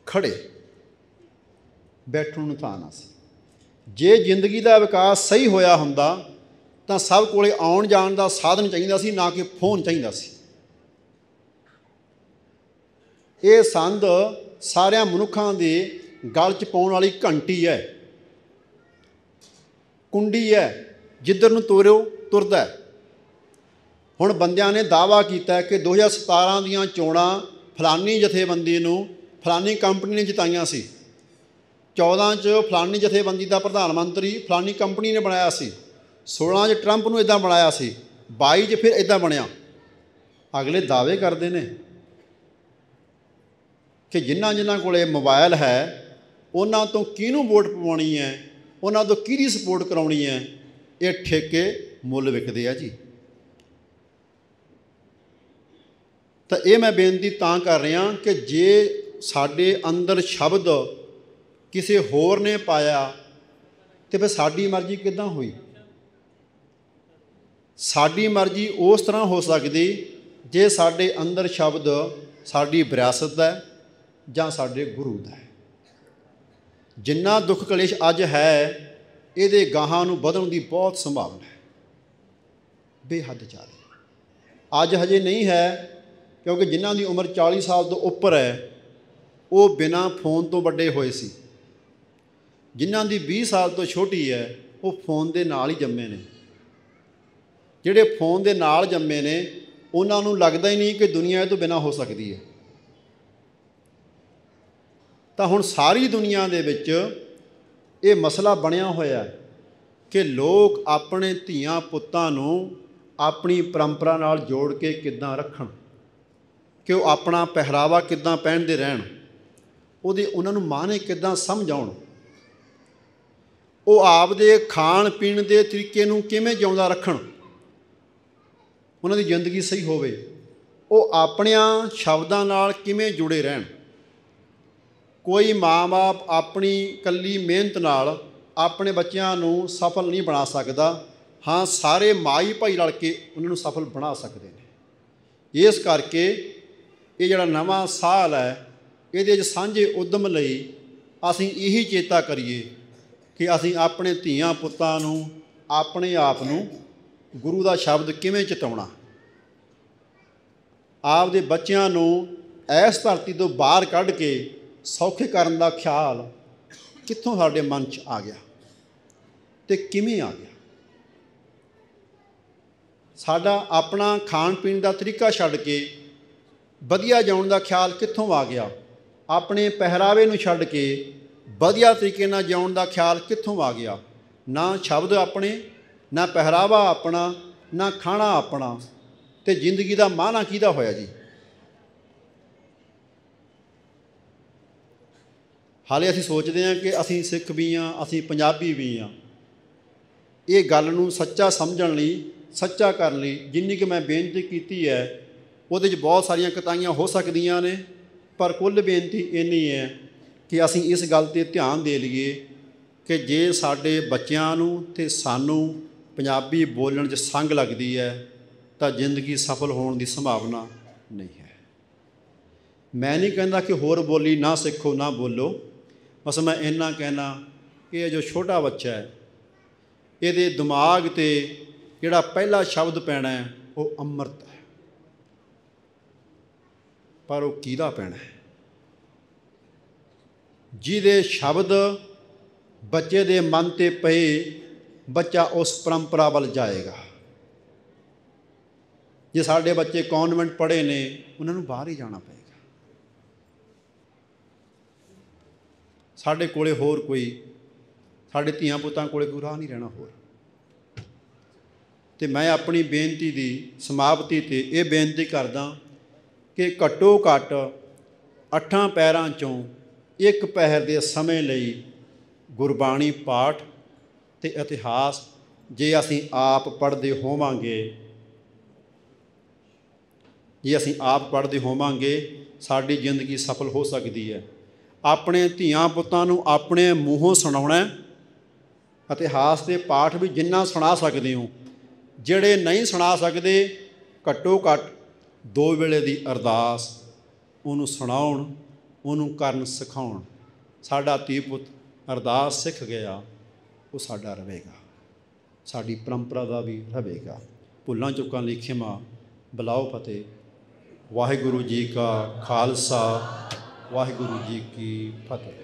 Speaker 1: ਖੜੇ ਬੈਠਣ ਨੂੰ ਥਾਂ ਨਾ ਸੀ ਜੇ ਜ਼ਿੰਦਗੀ ਦਾ ਵਿਕਾਸ ਸਹੀ ਹੋਇਆ ਹੁੰਦਾ ਤਾਂ ਸਭ ਕੋਲੇ ਆਉਣ ਜਾਣ ਦਾ ਸਾਧਨ ਚਾਹੀਦਾ ਸੀ ਨਾ ਕਿ ਫੋਨ ਚਾਹੀਦਾ ਸੀ ਇਹ ਸੰਦ ਸਾਰਿਆਂ ਮਨੁੱਖਾਂ ਦੇ ਗਲ 'ਚ ਪਾਉਣ ਵਾਲੀ ਘੰਟੀ ਹੈ ਕੁੰਡੀ ਹੈ ਜਿੱਧਰ ਨੂੰ ਤੋਰਿਓ ਤੁਰਦਾ ਹੁਣ ਬੰਦਿਆਂ ਨੇ ਦਾਵਾ ਕੀਤਾ ਕਿ 2017 ਦੀਆਂ ਚੋਣਾਂ ਫਲਾਨੀ ਜਥੇਬੰਦੀ ਨੂੰ ਫਲਾਨੀ ਕੰਪਨੀ ਨੇ ਜਿਤਾਈਆਂ ਸੀ 14 ਚ ਫਲਾਨੀ ਜਥੇਬੰਦੀ ਦਾ ਪ੍ਰਧਾਨ ਮੰਤਰੀ ਫਲਾਨੀ ਕੰਪਨੀ ਨੇ ਬਣਾਇਆ ਸੀ 16 ਚ ਟਰੰਪ ਨੂੰ ਇਦਾਂ ਬਣਾਇਆ ਸੀ 22 ਚ ਫਿਰ ਇਦਾਂ ਬਣਿਆ ਅਗਲੇ ਦਾਅਵੇ ਕਰਦੇ ਨੇ ਕਿ ਜਿੰਨਾ ਜਿੰਨਾ ਕੋਲੇ ਮੋਬਾਈਲ ਹੈ ਉਹਨਾਂ ਤੋਂ ਕਿਹਨੂੰ ਵੋਟ ਪਵਾਉਣੀ ਹੈ ਉਹਨਾਂ ਤੋਂ ਕਿਹਦੀ ਸਪੋਰਟ ਕਰਾਉਣੀ ਹੈ ਇਹ ਠੇਕੇ ਮੁੱਲ ਵਿਕਦੇ ਆ ਜੀ ਤਾਂ ਇਹ ਮੈਂ ਬੇਨਤੀ ਤਾਂ ਕਰ ਰਿਹਾ ਕਿ ਜੇ ਸਾਡੇ ਅੰਦਰ ਸ਼ਬਦ ਕਿਸੇ ਹੋਰ ਨੇ ਪਾਇਆ ਤੇ ਫਿਰ ਸਾਡੀ ਮਰਜ਼ੀ ਕਿਦਾਂ ਹੋਈ ਸਾਡੀ ਮਰਜ਼ੀ ਉਸ ਤਰ੍ਹਾਂ ਹੋ ਸਕਦੀ ਜੇ ਸਾਡੇ ਅੰਦਰ ਸ਼ਬਦ ਸਾਡੀ ਵਿਰਾਸਤ ਦਾ ਜਾਂ ਸਾਡੇ ਗੁਰੂ ਦਾ ਹੈ ਜਿੰਨਾ ਦੁੱਖ ਕਲੇਸ਼ ਅੱਜ ਹੈ ਇਹਦੇ ਗਾਹਾਂ ਨੂੰ ਵਧਣ ਦੀ ਬਹੁਤ ਸੰਭਾਵਨਾ ਹੈ ਬੇਹੱਦ ਜ਼ਿਆਦਾ ਅੱਜ ਹਜੇ ਨਹੀਂ ਹੈ ਕਿਉਂਕਿ ਜਿਨ੍ਹਾਂ ਦੀ ਉਮਰ 40 ਸਾਲ ਤੋਂ ਉੱਪਰ ਹੈ ਉਹ ਬਿਨਾ ਫੋਨ ਤੋਂ ਵੱਡੇ ਹੋਏ ਸੀ ਜਿਨ੍ਹਾਂ ਦੀ 20 ਸਾਲ ਤੋਂ ਛੋਟੀ ਹੈ ਉਹ ਫੋਨ ਦੇ ਨਾਲ ਹੀ ਜੰਮੇ ਨੇ ਜਿਹੜੇ ਫੋਨ ਦੇ ਨਾਲ ਜੰਮੇ ਨੇ ਉਹਨਾਂ ਨੂੰ ਲੱਗਦਾ ਹੀ ਨਹੀਂ ਕਿ ਦੁਨੀਆ ਇਹ ਤੋਂ ਬਿਨਾ ਹੋ ਸਕਦੀ ਹੈ ਤਾਂ ਹੁਣ ਸਾਰੀ ਦੁਨੀਆ ਦੇ ਵਿੱਚ ਇਹ ਮਸਲਾ ਬਣਿਆ ਹੋਇਆ ਹੈ ਕਿ ਲੋਕ ਆਪਣੇ ਧੀਆਂ ਪੁੱਤਾਂ ਨੂੰ ਆਪਣੀ ਪਰੰਪਰਾ ਨਾਲ ਜੋੜ ਕੇ ਕਿੱਦਾਂ ਰੱਖਣ ਕਿ ਉਹ ਆਪਣਾ ਪਹਿਰਾਵਾ ਕਿੱਦਾਂ ਪਹਿਨਦੇ ਰਹਿਣ ਉਹਦੇ ਉਹਨਾਂ ਨੂੰ ਮਾਣੇ ਕਿੱਦਾਂ ਸਮਝਾਉਣ ਉਹ ਆਪਦੇ ਖਾਣ ਪੀਣ ਦੇ ਤਰੀਕੇ ਨੂੰ ਕਿਵੇਂ ਜਿਉਂਦਾ ਰੱਖਣ ਉਹਨਾਂ ਦੀ ਜ਼ਿੰਦਗੀ ਸਹੀ ਹੋਵੇ ਉਹ ਆਪਣਿਆਂ ਸ਼ਬਦਾਂ ਨਾਲ ਕਿਵੇਂ ਜੁੜੇ ਰਹਿਣ ਕੋਈ ਮਾਂ-ਬਾਪ ਆਪਣੀ ਕੱਲੀ ਮਿਹਨਤ ਨਾਲ ਆਪਣੇ ਬੱਚਿਆਂ ਨੂੰ ਸਫਲ ਨਹੀਂ ਬਣਾ ਸਕਦਾ ਹਾਂ ਸਾਰੇ ਮਾਈ ਭਾਈ ਰਲ ਕੇ ਉਹਨਾਂ ਨੂੰ ਸਫਲ ਬਣਾ ਸਕਦੇ ਨੇ ਇਸ ਕਰਕੇ ਇਹ ਜਿਹੜਾ ਨਵਾਂ ਸਾਲ ਹੈ ਇਹਦੇ 'ਚ ਸਾਂਝੇ ਉਦਮ ਲਈ ਅਸੀਂ ਇਹੀ ਚੇਤਾ ਕਰੀਏ ਕਿ ਅਸੀਂ ਆਪਣੇ ਧੀਆਂ ਪੁੱਤਾਂ ਨੂੰ ਆਪਣੇ ਆਪ ਨੂੰ ਗੁਰੂ ਦਾ ਸ਼ਬਦ ਕਿਵੇਂ ਚਿਤਾਉਣਾ ਆਪਦੇ ਬੱਚਿਆਂ ਨੂੰ ਇਸ ਧਰਤੀ ਤੋਂ ਬਾਹਰ ਕੱਢ ਕੇ ਸੌਖੇ ਕਰਨ ਦਾ ਖਿਆਲ ਕਿੱਥੋਂ ਸਾਡੇ ਮਨ 'ਚ ਆ ਗਿਆ ਤੇ ਕਿਵੇਂ ਆ ਗਿਆ ਸਾਡਾ ਆਪਣਾ ਖਾਣ ਪੀਣ ਦਾ ਤਰੀਕਾ ਛੱਡ ਕੇ ਵਧੀਆ ਜਾਣ ਦਾ ਖਿਆਲ ਕਿੱਥੋਂ ਆ ਗਿਆ ਆਪਣੇ ਪਹਿਰਾਵੇ ਨੂੰ ਛੱਡ ਕੇ ਵਧੀਆ ਤਰੀਕੇ ਨਾਲ ਜਿਉਣ ਦਾ ਖਿਆਲ ਕਿੱਥੋਂ ਆ ਗਿਆ ਨਾ ਸ਼ਬਦ ਆਪਣੇ ਨਾ ਪਹਿਰਾਵਾ ਆਪਣਾ ਨਾ ਖਾਣਾ ਆਪਣਾ ਤੇ ਜ਼ਿੰਦਗੀ ਦਾ ਮਾਨਾ ਕਿਹਦਾ ਹੋਇਆ ਜੀ ਹਾਲੇ ਅਸੀਂ ਸੋਚਦੇ ਹਾਂ ਕਿ ਅਸੀਂ ਸਿੱਖ ਵੀ ਹਾਂ ਅਸੀਂ ਪੰਜਾਬੀ ਵੀ ਹਾਂ ਇਹ ਗੱਲ ਨੂੰ ਸੱਚਾ ਸਮਝਣ ਲਈ ਸੱਚਾ ਕਰਨ ਲਈ ਜਿੰਨੀ ਕਿ ਮੈਂ ਬੇਨਤੀ ਕੀਤੀ ਹੈ ਉਹਦੇ 'ਚ ਬਹੁਤ ਸਾਰੀਆਂ ਕਤਾਈਆਂ ਹੋ ਸਕਦੀਆਂ ਨੇ ਪਰ ਕੁੱਲ ਬੇਨਤੀ ਇੰਨੀ ਹੈ ਕਿ ਅਸੀਂ ਇਸ ਗੱਲ ਤੇ ਧਿਆਨ ਦੇ ਲਈਏ ਕਿ ਜੇ ਸਾਡੇ ਬੱਚਿਆਂ ਨੂੰ ਤੇ ਸਾਨੂੰ ਪੰਜਾਬੀ ਬੋਲਣ 'ਚ ਸੰਗ ਲੱਗਦੀ ਹੈ ਤਾਂ ਜ਼ਿੰਦਗੀ ਸਫਲ ਹੋਣ ਦੀ ਸੰਭਾਵਨਾ ਨਹੀਂ ਹੈ ਮੈਂ ਨਹੀਂ ਕਹਿੰਦਾ ਕਿ ਹੋਰ ਬੋਲੀ ਨਾ ਸਿੱਖੋ ਨਾ ਬੋਲੋ ਬਸ ਮੈਂ ਇੰਨਾ ਕਹਿਣਾ ਕਿ ਇਹ ਜੋ ਛੋਟਾ ਬੱਚਾ ਹੈ ਇਹਦੇ ਦਿਮਾਗ ਤੇ ਜਿਹੜਾ ਪਹਿਲਾ ਸ਼ਬਦ ਪੈਣਾ ਹੈ ਉਹ ਅੰਮ੍ਰਿਤ ਹੈ ਪਰ ਉਹ ਕਿਹਦਾ ਪੈਣਾ ਹੈ ਜਿਹਦੇ ਸ਼ਬਦ ਬੱਚੇ ਦੇ ਮਨ ਤੇ ਪਏ ਬੱਚਾ ਉਸ ਪਰੰਪਰਾ ਵੱਲ ਜਾਏਗਾ ਜੇ ਸਾਡੇ ਬੱਚੇ ਕਾਨਵੈਂਟ ਪੜ੍ਹੇ ਨੇ ਉਹਨਾਂ ਨੂੰ ਬਾਹਰ ਹੀ ਜਾਣਾ ਪਏਗਾ ਸਾਡੇ ਕੋਲੇ ਹੋਰ ਕੋਈ ਸਾਡੇ ਧੀਆਂ ਪੁੱਤਾਂ ਕੋਲੇ ਕੋਈ ਰਾਹ ਨਹੀਂ ਰਹਿਣਾ ਹੋਰ ਤੇ ਮੈਂ ਆਪਣੀ ਬੇਨਤੀ ਦੀ ਸਮਾਪਤੀ ਤੇ ਇਹ ਬੇਨਤੀ ਕਰਦਾ ਕਿ ਘੱਟੋ ਘੱਟ ਅੱਠਾਂ ਪੈਰਾਂ ਚੋਂ ਇੱਕ ਪਹਿਰ ਦੇ ਸਮੇਂ ਲਈ ਗੁਰਬਾਣੀ ਪਾਠ ਤੇ ਇਤਿਹਾਸ ਜੇ ਅਸੀਂ ਆਪ ਪੜ੍ਹਦੇ ਹੋਵਾਂਗੇ ਜੇ ਅਸੀਂ ਆਪ ਪੜ੍ਹਦੇ ਹੋਵਾਂਗੇ ਸਾਡੀ ਜ਼ਿੰਦਗੀ ਸਫਲ ਹੋ ਸਕਦੀ ਹੈ ਆਪਣੇ ਧੀਆਂ ਪੁੱਤਾਂ ਨੂੰ ਆਪਣੇ ਮੂੰਹੋਂ ਸੁਣਾਉਣਾ ਇਤਿਹਾਸ ਦੇ ਪਾਠ ਵੀ ਜਿੰਨਾ ਸੁਣਾ ਸਕਦੇ ਹੋ ਜਿਹੜੇ ਨਹੀਂ ਸੁਣਾ ਸਕਦੇ ਘੱਟੋ ਘੱਟ ਦੋ ਵੇਲੇ ਦੀ ਅਰਦਾਸ ਉਹਨੂੰ ਸੁਣਾਉਣ ਉਹਨੂੰ ਕਰਨ ਸਿਖਾਉਣ ਸਾਡਾ ਧੀ ਪੁੱਤ ਅਰਦਾਸ ਸਿੱਖ ਗਿਆ ਉਹ ਸਾਡਾ ਰਹੇਗਾ ਸਾਡੀ ਪਰੰਪਰਾ ਦਾ ਵੀ ਰਹੇਗਾ ਭੁੱਲਾਂ ਚੁੱਕਾਂ ਲਈ ਖਿਮਾ ਬਲਾਓ ਫਤਿਹ ਵਾਹਿਗੁਰੂ ਜੀ ਕਾ ਖਾਲਸਾ ਵਾਹਿਗੁਰੂ ਜੀ ਕੀ ਫਤਿਹ